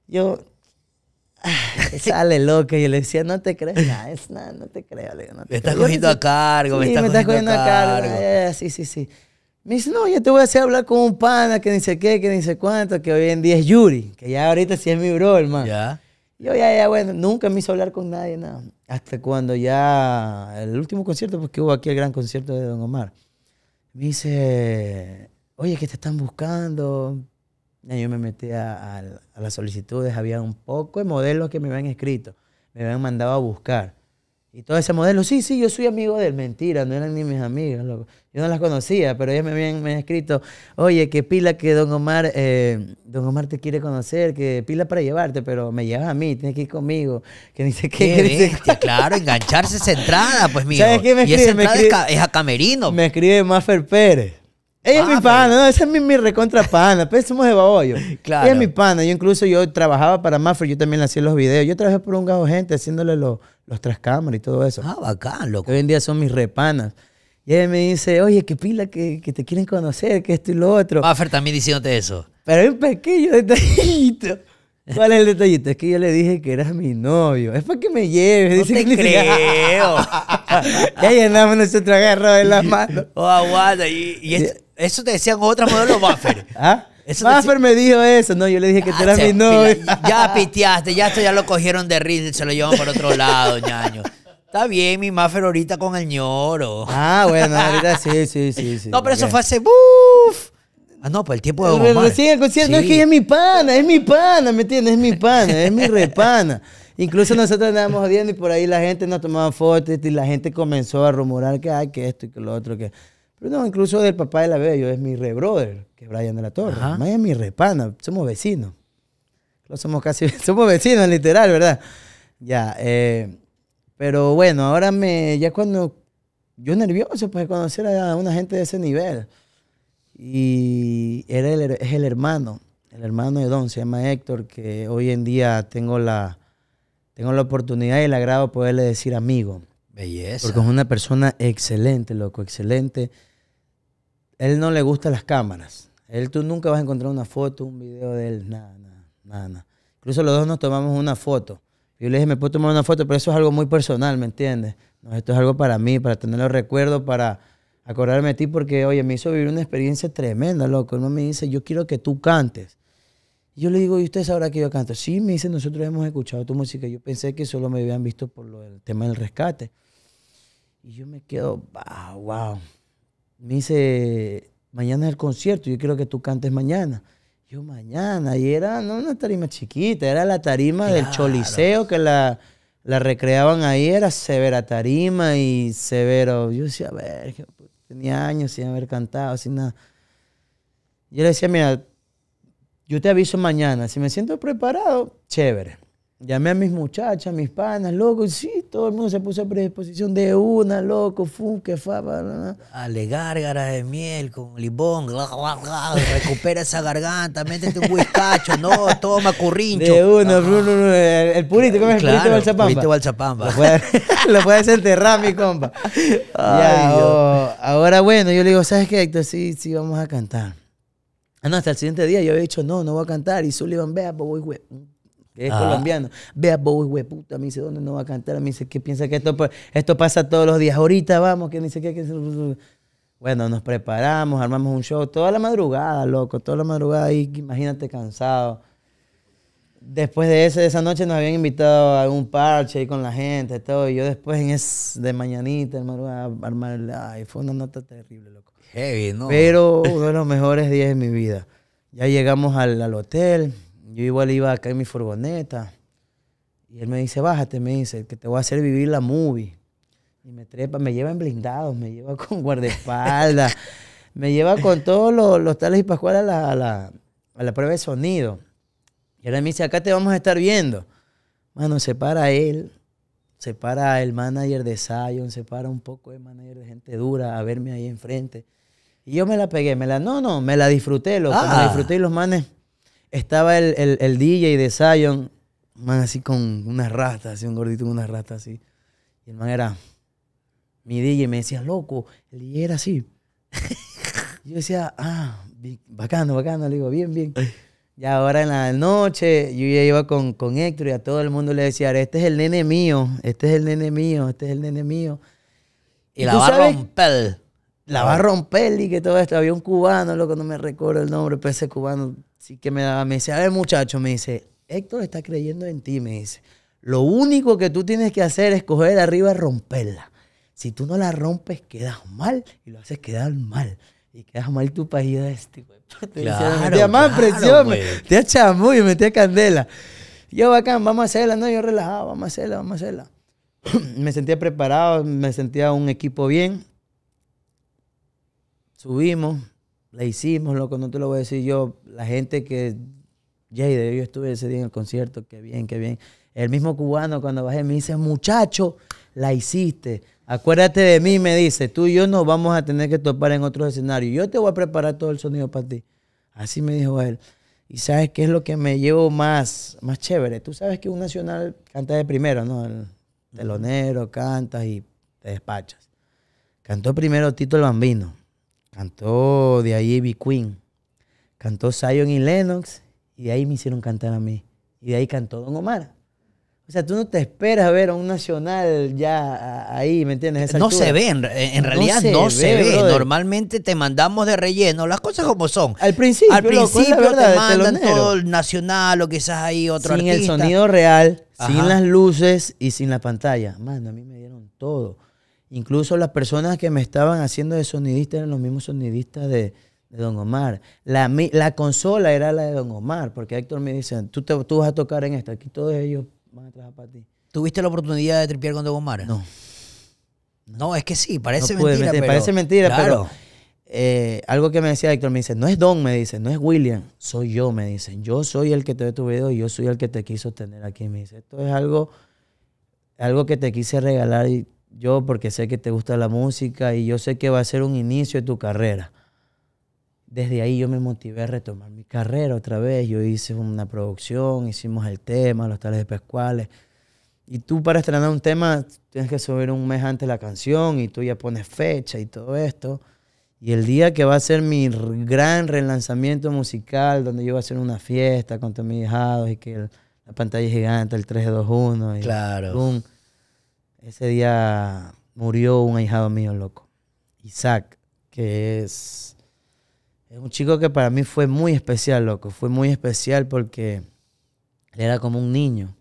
Yo, sale loca. Y le decía, no te crees no te creo. Le me estás cogiendo a cargo, me, estás cogiendo, a cargo. Eh, sí, sí, sí. Me dice, no, yo te voy a hacer hablar con un pana que dice sé qué, que dice cuánto, que hoy en día es Yuri, que ya ahorita sí es mi bro, hermano. Yo ya, ya, bueno, nunca me hizo hablar con nadie, nada. Hasta cuando ya, el último concierto, porque hubo aquí el gran concierto de Don Omar. Me dice, oye, que te están buscando, yo me metí a, las solicitudes, había un poco de modelos que me habían escrito, me habían mandado a buscar. Y todo ese modelo, sí, sí, yo soy amigo del mentira, no eran ni mis amigos. yo no las conocía, pero ellas me habían, me escrito, oye, qué pila que don Omar, eh, don Omar te quiere conocer, que pila para llevarte, pero me llevas a mí, tienes que ir conmigo, que dice qué. claro, engancharse es entrada, pues mira, ¿Sabes qué me escribe? Y es, a Camerino. Me escribe Maffer Pérez. Ella es ah, mi pana, esa es mi, recontra pana, pues somos de baboyo. Claro. Ella es mi pana, yo incluso yo trabajaba para Maffer. yo también hacía los videos, yo trabajé por un gajo gente haciéndole los trascámaras cámaras y todo eso. Ah, bacán, loco. Hoy en día son mis repanas. Y ella me dice, oye, qué pila que, te quieren conocer, que esto y lo otro. Maffer también diciéndote eso. Pero un pequeño detallito. ¿Cuál es el detallito? Es que yo le dije que eras mi novio. Es para que me lleves. No Dice te creo. Ya llenamos andamos nosotros en las manos. Oh, aguanta. Y, y, eso te decían otra modelo buffer. ¿Ah? Eso Maffer me dijo eso, no, yo le dije que tú eras ah, mi novia. Ya piteaste, ya esto ya lo cogieron de risa, se lo llevan por otro lado, ñaño. Está bien, mi Buffer ahorita con el ñoro. Ah, bueno, ahorita sí, sí, sí, sí. No, pero eso fue hace ¡buf! Ah, no, por pues el tiempo de Omar. no es que es mi pana, es mi pana, ¿me entiendes? Es mi pana, es mi repana. Incluso nosotros andábamos jodiendo y por ahí la gente nos tomaba fotos y la gente comenzó a rumorar que, ay, que esto y que lo otro, que... Pero no, incluso del papá de la bebé, yo es mi re brother, que es Brian de la Torre. Ajá. es mi repana somos vecinos. Somos casi, somos vecinos literal, ¿verdad? Ya, eh, pero bueno, ahora me, ya cuando, yo nervioso pues conocer a una gente de ese nivel. Y era el, es el hermano, el hermano de Don, se llama Héctor, que hoy en día tengo la, tengo la oportunidad y el agrado de poderle decir amigo. Belleza. Porque es una persona excelente, loco, excelente. Él no le gusta las cámaras. Él, tú nunca vas a encontrar una foto, un video de él, nada, nada, nada. Incluso los dos nos tomamos una foto. Yo le dije, me puedo tomar una foto, pero eso es algo muy personal, ¿me entiendes? No, esto es algo para mí, para tener los recuerdos, para acordarme de ti, porque, oye, me hizo vivir una experiencia tremenda, loco. Él me dice, yo quiero que tú cantes. yo le digo, ¿y usted sabrá que yo canto? Sí, me dice, nosotros hemos escuchado tu música. Yo pensé que solo me habían visto por el tema del rescate. Y yo me quedo, wow, wow me dice, mañana es el concierto, yo quiero que tú cantes mañana. Yo mañana, y era no una tarima chiquita, era la tarima del Choliseo que la, la, recreaban ahí, era severa tarima y severo. Yo decía, a ver, tenía años sin haber cantado, sin nada. Yo le decía, mira, yo te aviso mañana, si me siento preparado, chévere llamé a mis muchachas, a mis panas, loco, y sí, todo el mundo se puso a predisposición de una, loco, fum, que fa, Ale gárgara de miel con limón, recupera esa garganta, métete un whiskacho, no, toma currincho. De uno, el, purito, ¿cómo es el purito El Lo puedes enterrar, mi compa. Oh, ahora, bueno, yo le digo, ¿sabes qué, Héctor? Sí, sí, vamos a cantar. Ah, no, hasta el siguiente día yo había dicho, no, no voy a cantar. Y Sullivan, vea, pues voy, güey que es colombiano. Vea Bowie, hueputa, me dice, ¿dónde no va a cantar? Me dice, ¿qué piensa que esto, esto pasa todos los días? Ahorita vamos, que me dice, ¿qué? Bueno, nos preparamos, armamos un show toda la madrugada, loco, toda la madrugada ahí, imagínate cansado. Después de, ese, de esa noche nos habían invitado a un parche ahí con la gente, todo. Y yo después en es de mañanita, de madrugada armar Ay, fue una nota terrible, loco. Heavy, ¿no? Pero uno de los mejores días de mi vida. Ya llegamos al, al hotel, yo igual iba acá en mi furgoneta. Y él me dice, bájate, me dice, que te voy a hacer vivir la movie. Y me trepa, me lleva en blindados, me lleva con guardaespaldas, me lleva con todos los, tales y pascual a la, prueba de sonido. Y él me dice, acá te vamos a estar viendo. Mano, se para él, se para el manager de Zion, se para un poco el manager de gente dura a verme ahí enfrente. Y yo me la pegué, me la, no, no, me la disfruté, lo ah. disfruté y los manes estaba el, el, el DJ de Zion, man así con unas rastas, así un gordito con unas rastas así. Y el man era mi DJ me decía, loco, el DJ era así. yo decía, ah, bacano, bacano, le digo, bien, bien. Y ahora en la noche yo ya iba con, con Héctor y a todo el mundo le decía, este es el nene mío, este es el nene mío, este es el nene mío. Y, ¿Y la va a romper. La va a romper y que todo esto. Había un cubano, loco, no me recuerdo el nombre, pero ese cubano Así que me, daba me dice, a ver muchacho, me dice, Héctor está creyendo en ti, me dice. Lo único que tú tienes que hacer es coger arriba y romperla. Si tú no la rompes, quedas mal y lo haces quedar mal. Y quedas mal tu país de este, güey. Pues, me a más presión, me muy y me candela. Yo bacán, vamos a hacerla, no, yo relajado, vamos a hacerla, vamos a hacerla. me sentía preparado, me sentía un equipo bien. Subimos, la hicimos, loco, no te lo voy a decir yo. La gente que, de yo estuve ese día en el concierto, qué bien, qué bien. El mismo cubano cuando bajé me dice, muchacho, la hiciste. Acuérdate de mí, me dice, tú y yo nos vamos a tener que topar en otro escenario. Yo te voy a preparar todo el sonido para ti. Así me dijo él. Y sabes qué es lo que me llevo más, más chévere. Tú sabes que un nacional canta de primero, ¿no? El telonero, cantas y te despachas. Cantó primero Tito el Bambino. Cantó de ahí B. Queen. Cantó Zion y Lennox. Y de ahí me hicieron cantar a mí. Y de ahí cantó Don Omar. O sea, tú no te esperas ver a un nacional ya ahí, ¿me entiendes? no se ve, en, realidad no se, ve. Normalmente te mandamos de relleno las cosas como son. Al principio, Al principio te mandan todo el nacional o quizás ahí otro sin Sin el sonido real, sin las luces y sin la pantalla. Mano, a mí me dieron todo. Incluso las personas que me estaban haciendo de sonidista eran los mismos sonidistas de, Don Omar. La, consola era la de Don Omar, porque Héctor me dice, tú, vas a tocar en esta, aquí todos ellos van a trabajar para ti. ¿Tuviste la oportunidad de tripear con Don Omar? No. No, es que sí, parece mentira. parece mentira, pero eh, algo que me decía Héctor, me dice, no es Don, me dice, no es William, soy yo, me dicen. Yo soy el que te ve tu video y yo soy el que te quiso tener aquí. Me dice, esto es algo, algo que te quise regalar y yo porque sé que te gusta la música y yo sé que va a ser un inicio de tu carrera. Desde ahí yo me motivé a retomar mi carrera otra vez. Yo hice una producción, hicimos el tema, los tales de Pascuales. Y tú para estrenar un tema tienes que subir un mes antes la canción y tú ya pones fecha y todo esto. Y el día que va a ser mi gran relanzamiento musical, donde yo voy a hacer una fiesta con todos mis dejados, y que la pantalla gigante, el 3, 2, 1. Y claro ese día murió un ahijado mío, loco. Isaac, que es, un chico que para mí fue muy especial, loco. Fue muy especial porque él era como un niño.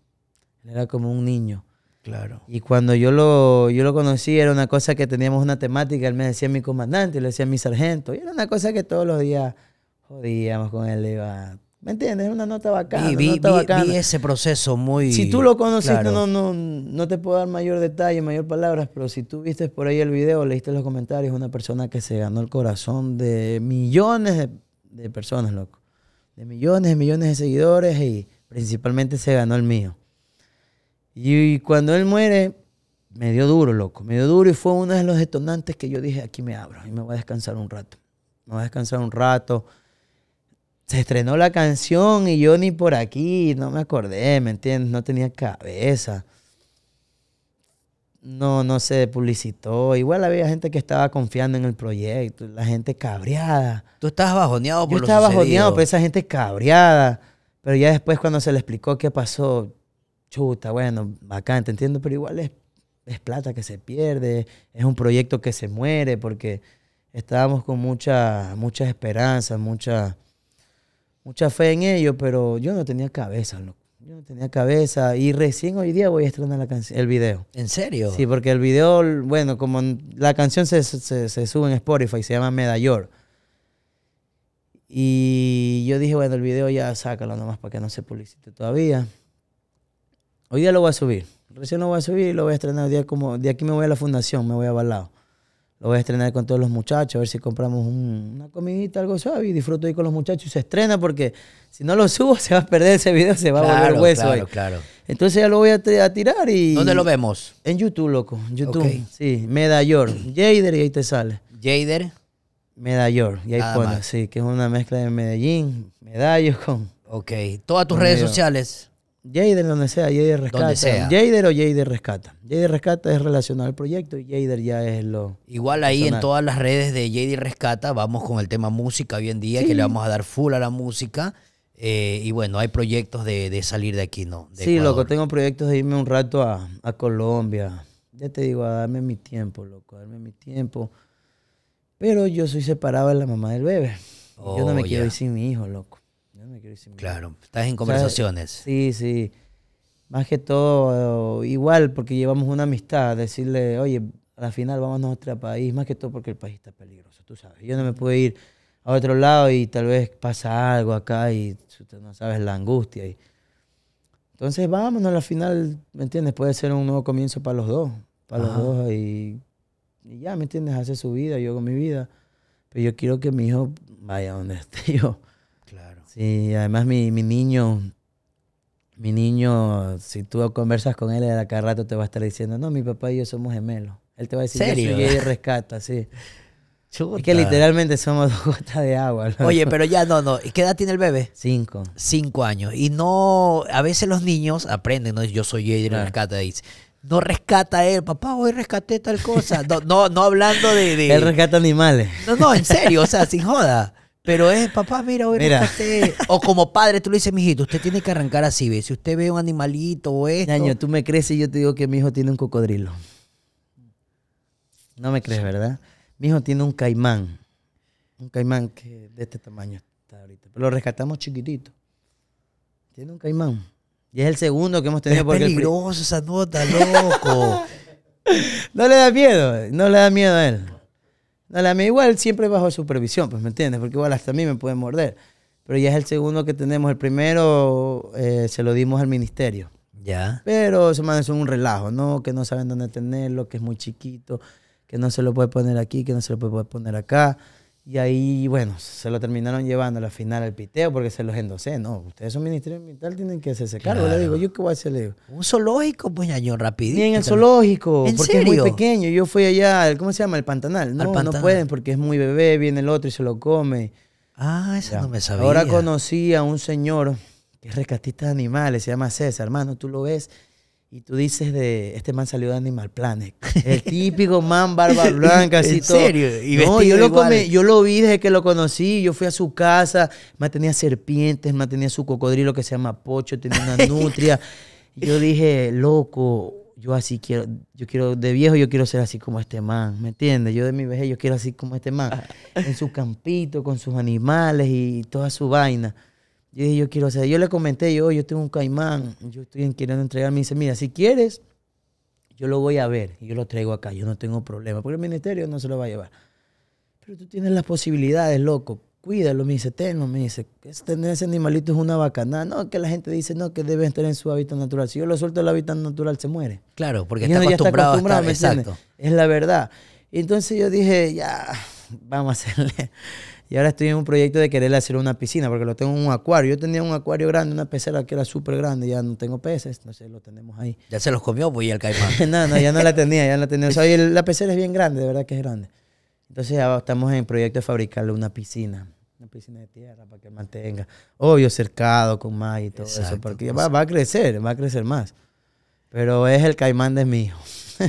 Él era como un niño. Claro. Y cuando yo lo, yo lo conocí, era una cosa que teníamos una temática. Él me decía mi comandante, le decía mi sargento. Y era una cosa que todos los días jodíamos con él. Iba, ¿Me entiendes? Es una nota bacana. Y vi, ese proceso muy. Si tú lo conociste, no, no, no te puedo dar mayor detalle, mayor palabras, pero si tú viste por ahí el video, leíste los comentarios, una persona que se ganó el corazón de millones de, personas, loco. De millones y millones de seguidores y principalmente se ganó el mío. Y, cuando él muere, me dio duro, loco. Me dio duro y fue uno de los detonantes que yo dije: aquí me abro y me voy a descansar un rato. Me voy a descansar un rato se estrenó la canción y yo ni por aquí, no me acordé, ¿me entiendes? No tenía cabeza. No, no se publicitó. Igual había gente que estaba confiando en el proyecto, la gente cabreada. Tú estabas bajoneado por yo estaba bajoneado, por esa gente cabreada. Pero ya después cuando se le explicó qué pasó, chuta, bueno, bacán, te entiendo, pero igual es, plata que se pierde, es un proyecto que se muere porque estábamos con mucha, mucha... Esperanza, mucha mucha fe en ello, pero yo no tenía cabeza, loco. Yo no tenía cabeza y recién hoy día voy a estrenar la el video. ¿En serio? Sí, porque el video, bueno, como la canción se, sube en Spotify, se llama Medallor, Y yo dije, bueno, el video ya sácalo nomás para que no se publicite todavía. Hoy día lo voy a subir. Recién lo voy a subir y lo voy a estrenar. día como, de aquí me voy a la fundación, me voy a balado. Lo voy a estrenar con todos los muchachos, a ver si compramos una comidita, algo suave, y disfruto ahí con los muchachos y se estrena porque si no lo subo se va a perder ese video, se va a volver hueso claro, ahí. Claro. Entonces ya lo voy a, tirar y... ¿Dónde lo vemos? En YouTube, loco. En YouTube. Sí, Medallor. Jader y ahí te sale. Jader. Medallor. Y ahí sí, que es una mezcla de Medellín, medallos con... Ok. Todas tus redes sociales. Jader, donde sea, Jader rescata. Jader o Jader rescata. Jader rescata es relacionado al proyecto y Jader ya es lo. Igual ahí en todas las redes de Jader rescata, vamos con el tema música hoy en día, que le vamos a dar full a la música. Eh, y bueno, hay proyectos de, salir de aquí, ¿no? sí, loco, tengo proyectos de irme un rato a, Colombia. Ya te digo, a darme mi tiempo, loco, a darme mi tiempo. Pero yo soy separado de la mamá del bebé. yo no me oh, quiero ir sin mi hijo, loco. Claro, estás en conversaciones. sí, sí. Más que todo, igual, porque llevamos una amistad, decirle, oye, a la final vamos a otro país, más que todo porque el país está peligroso, tú sabes. Yo no me puedo ir a otro lado y tal vez pasa algo acá y tú no sabes la angustia. Entonces, vámonos a la final, ¿me entiendes? Puede ser un nuevo comienzo para los dos, para los dos y, y, ya, ¿me entiendes? Hace su vida, yo con mi vida. Pero yo quiero que mi hijo vaya donde esté yo. Sí, además mi, niño, mi niño, si tú conversas con él, a rato te va a estar diciendo, no, mi papá y yo somos gemelos. Él te va a decir, "Sí, yo soy rescata, sí. Es que literalmente somos dos gotas de agua. Oye, pero ya no, no. y ¿Qué edad tiene el bebé? Cinco. Cinco años. Y no, a veces los niños aprenden, ¿no? Yo soy gay y rescata, dice no rescata a él, papá, hoy rescaté tal cosa. No, no, no hablando de, de, Él rescata animales. No, no, en serio, o sea, sin joda. Pero es, papá, mira, hoy O como padre, tú le dices, mijito, usted tiene que arrancar así, ¿ves? Si usted ve un animalito o esto. Daño, tú me crees y yo te digo que mi hijo tiene un cocodrilo. No me crees, ¿verdad? Mi hijo tiene un caimán. Un caimán que de este tamaño está ahorita. Pero lo rescatamos chiquitito. Tiene un caimán. Y es el segundo que hemos tenido. es peligroso esa nota, loco. no le da miedo. No le da miedo a él a mí igual, siempre bajo supervisión, pues, ¿me entiendes? Porque igual hasta a mí me pueden morder. Pero ya es el segundo que tenemos. El primero eh, se lo dimos al ministerio. Ya. Pero esos es un relajo, ¿no? Que no saben dónde tenerlo, que es muy chiquito, que no se lo puede poner aquí, que no se lo puede poner acá. Y ahí, bueno, se lo terminaron llevando a la final al piteo porque se los endosé. No, ustedes son ministerio ambiental, tienen que hacerse cargo. Le digo, ¿yo qué voy a hacer? Le digo. Un zoológico, pues, yo rapidito. Ni en el zoológico, porque es muy pequeño. Yo fui allá, ¿cómo se llama? El Pantanal. No, no pueden porque es muy bebé, viene el otro y se lo come. Ah, eso no me sabía. Ahora conocí a un señor que es rescatista de animales, se llama César, hermano, tú lo ves y tú dices de, este man salió de Animal Planet. El típico man barba blanca, así ¿En serio? no, yo lo, yo lo vi desde que lo conocí. Yo fui a su casa, más tenía serpientes, más tenía su cocodrilo que se llama Pocho, tenía una nutria. yo dije, loco, yo así quiero, yo quiero, de viejo yo quiero ser así como este man, ¿me entiendes? Yo de mi vejez yo quiero así como este man. Ah. En su campito, con sus animales y toda su vaina. Yo yo quiero hacer. Yo le comenté, yo, yo tengo un caimán, yo estoy queriendo entregar. Me dice, mira, si quieres, yo lo voy a ver. Y yo lo traigo acá, yo no tengo problema. Porque el ministerio no se lo va a llevar. Pero tú tienes las posibilidades, loco. Cuídalo, me dice, tenlo, me dice. Tener este, ese animalito es una bacanada. No, que la gente dice, no, que debe estar en su hábitat natural. Si yo lo suelto el hábitat natural, se muere. Claro, porque está, acostumbrado a exacto. Es la verdad. entonces yo dije, ya, vamos a hacerle. Y ahora estoy en un proyecto de querer hacer una piscina, porque lo tengo en un acuario. Yo tenía un acuario grande, una pecera que era súper grande, ya no tengo peces, no sé, lo tenemos ahí. Ya se los comió, pues, y el caimán. no, no, ya no la tenía, ya no la tenía. O sea, la pecera es bien grande, de verdad que es grande. Entonces ya estamos en el proyecto de fabricarle una piscina, una piscina de tierra para que mantenga. Obvio, cercado con más y todo eso, porque va, pues. va a crecer, va a crecer más. Pero es el caimán de mi hijo.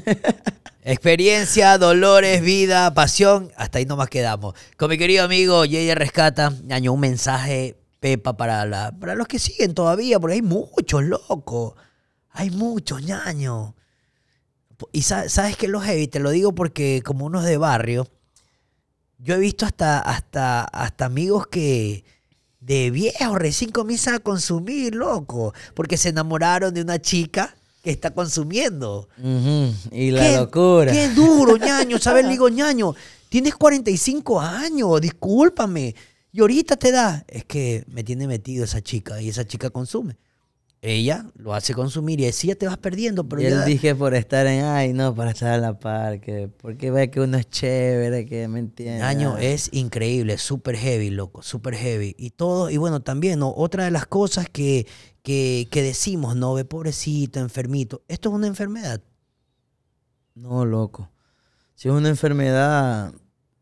Experiencia, dolores, vida, pasión, hasta ahí nomás quedamos. Con mi querido amigo Yeye Rescata, año un mensaje, Pepa, para, la, para los que siguen todavía, porque hay muchos, locos Hay muchos, ñaño. Y sabes que los heavy, te lo digo porque como unos de barrio, yo he visto hasta, hasta, hasta amigos que de viejo recién comienzan a consumir, loco, porque se enamoraron de una chica que está consumiendo. Y la locura. Qué duro, ñaño. ¿Sabes? Le digo, ñaño, tienes 45 años, discúlpame. Y ahorita te da, es que me tiene metido esa chica y esa chica consume. Ella lo hace consumir y así ya te vas perdiendo. Pero dije por estar en, ay, no, para estar en la parque. porque ve que uno es chévere, que me entiende. Ñaño, es increíble, súper heavy, loco, súper heavy. Y todo, y bueno, también, otra de las cosas que, que, decimos, no, ve pobrecito, enfermito. Esto es una enfermedad. No, loco. Si es una enfermedad,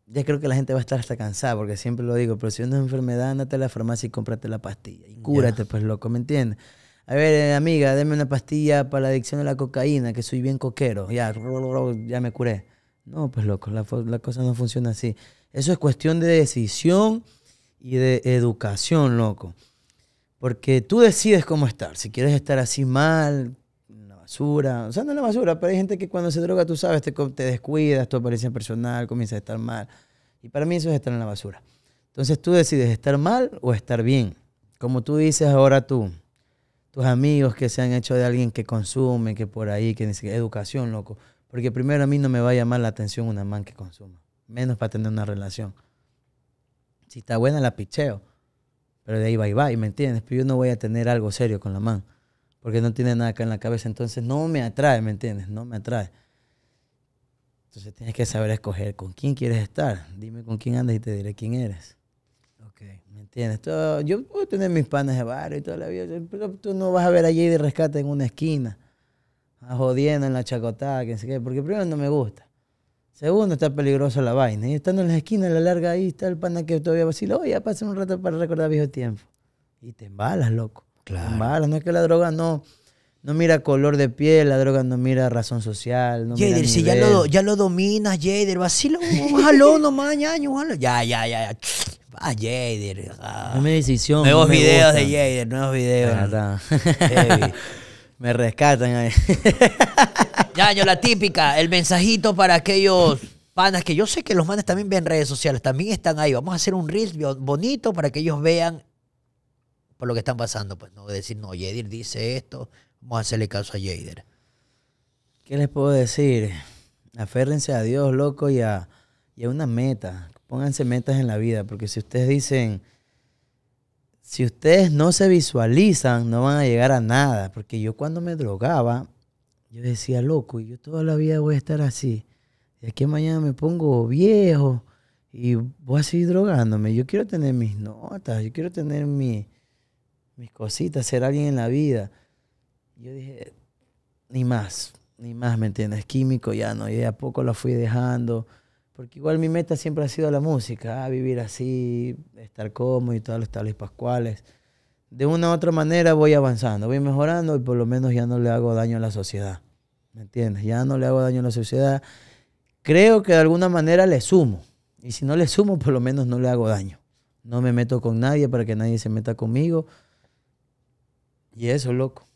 ya creo que la gente va a estar hasta cansada, porque siempre lo digo, pero si es una enfermedad, andate a la farmacia y cómprate la pastilla. Y cúrate, pues, loco, ¿me entiendes? A ver, eh, amiga, deme una pastilla para la adicción a la cocaína, que soy bien coquero. Ya, ya me curé. No, pues loco, la, cosa no funciona así. Eso es cuestión de decisión y de educación, loco. Porque tú decides cómo estar. Si quieres estar así mal, en la basura. O sea, no en la basura, pero hay gente que cuando se droga, tú sabes, te, descuidas, tu apariencia personal comienza a estar mal. Y para mí eso es estar en la basura. Entonces tú decides estar mal o estar bien. Como tú dices ahora tú, tus amigos que se han hecho de alguien que consume, que por ahí, que dice, educación, loco. Porque primero a mí no me va a llamar la atención una man que consume. Menos para tener una relación. Si está buena, la picheo. Pero de ahí va y va, me entiendes, pero yo no voy a tener algo serio con la mano, porque no tiene nada acá en la cabeza, entonces no me atrae, ¿me entiendes? No me atrae. Entonces tienes que saber escoger con quién quieres estar. Dime con quién andas y te diré quién eres. Ok. ¿Me entiendes? Todo, yo puedo tener mis panes de barrio y toda la vida, pero tú no vas a ver allí de rescate en una esquina, a ah, jodiendo en la chacotada, que sé qué, porque primero no me gusta. Segundo, está peligrosa la vaina. Y estando en la esquina la larga, ahí está el pana que todavía vacila. Oye, pasar un rato para recordar viejo tiempo. Y te embalas, loco. Claro. Te embalas. No es que la droga no, no mira color de piel, la droga no mira razón social. Jader, si ya lo, ya lo dominas, Jader, vacila un jalón nomás, ñaño, un Ya, ya, ya, ya. Jader. Ah. Nuevos videos de Jader, nuevos videos. Ah, me rescatan ahí. yo la típica, el mensajito para aquellos panas que yo sé que los manes también ven redes sociales, también están ahí. Vamos a hacer un reel bonito para que ellos vean por lo que están pasando. Pues no decir, no, Jader dice esto, vamos a hacerle caso a Jader. ¿Qué les puedo decir? Aférrense a Dios, loco, y a una meta. Pónganse metas en la vida, porque si ustedes dicen si ustedes no se visualizan, no van a llegar a nada. Porque yo cuando me drogaba, yo decía, loco, yo toda la vida voy a estar así. Y aquí mañana me pongo viejo y voy a seguir drogándome. Yo quiero tener mis notas, yo quiero tener mi, mis cositas, ser alguien en la vida. Yo dije, ni más, ni más, ¿me entiendes? Químico ya no, y a poco lo fui dejando porque igual mi meta siempre ha sido la música, ¿ah? vivir así, estar como y todos los tales pascuales. De una u otra manera voy avanzando, voy mejorando y por lo menos ya no le hago daño a la sociedad. ¿Me entiendes? Ya no le hago daño a la sociedad. Creo que de alguna manera le sumo. Y si no le sumo, por lo menos no le hago daño. No me meto con nadie para que nadie se meta conmigo. Y eso, loco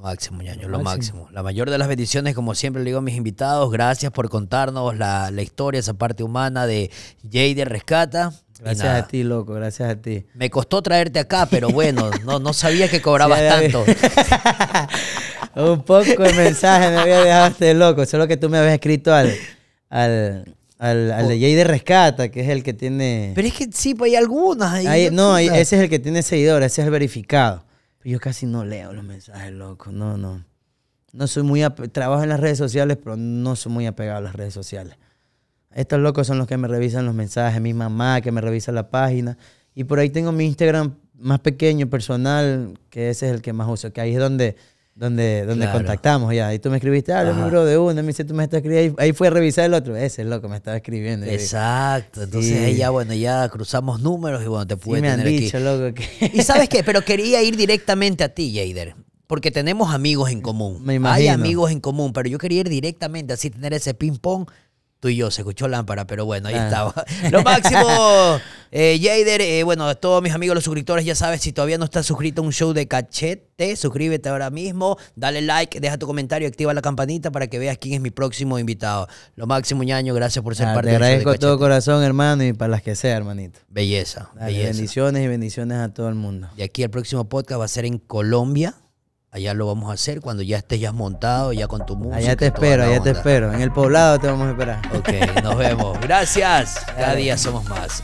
máximo, ñaño, lo, máximo. La mayor de las bendiciones, como siempre le digo a mis invitados, gracias por contarnos la, historia, esa parte humana de Jay de Rescata. Gracias a ti, loco, gracias a ti. Me costó traerte acá, pero bueno, no, no sabía que cobrabas tanto. Un poco el mensaje me había dejado este loco, solo que tú me habías escrito al, al, al, de oh. Jay de Rescata, que es el que tiene... Pero es que sí, pues hay algunas. no, ese es el que tiene seguidores, ese es el verificado. Yo casi no leo los mensajes, loco. No, no. No soy muy... Trabajo en las redes sociales, pero no soy muy apegado a las redes sociales. Estos locos son los que me revisan los mensajes, mi mamá que me revisa la página. Y por ahí tengo mi Instagram más pequeño, personal, que ese es el que más uso, que ahí es donde donde, donde contactamos ya. Y tú me escribiste, ah, número de uno, me dice, tú me estás escribiendo. Ahí, fui fue a revisar el otro, ese es loco, me estaba escribiendo. Exacto, entonces ya, bueno, ya cruzamos números y bueno, te pude me tener Loco, Y sabes qué, pero quería ir directamente a ti, Jader. Porque tenemos amigos en común. Me imagino. Hay amigos en común, pero yo quería ir directamente, así tener ese ping-pong y yo, se escuchó lámpara, pero bueno, ahí ah. estaba. Lo máximo, eh, Jader, eh, bueno, todos mis amigos los suscriptores, ya sabes, si todavía no estás suscrito a un show de cachete, suscríbete ahora mismo, dale like, deja tu comentario, activa la campanita para que veas quién es mi próximo invitado. Lo máximo, ñaño, gracias por ser ah, parte te agradezco de todo corazón, hermano, y para las que sea, hermanito. Belleza, belleza. Bendiciones y bendiciones a todo el mundo. Y aquí el próximo podcast va a ser en Colombia. Allá lo vamos a hacer cuando ya estés ya montado, ya con tu música. Allá te espero, allá te espero. En el poblado te vamos a esperar. Ok, nos vemos. Gracias. Cada día somos más.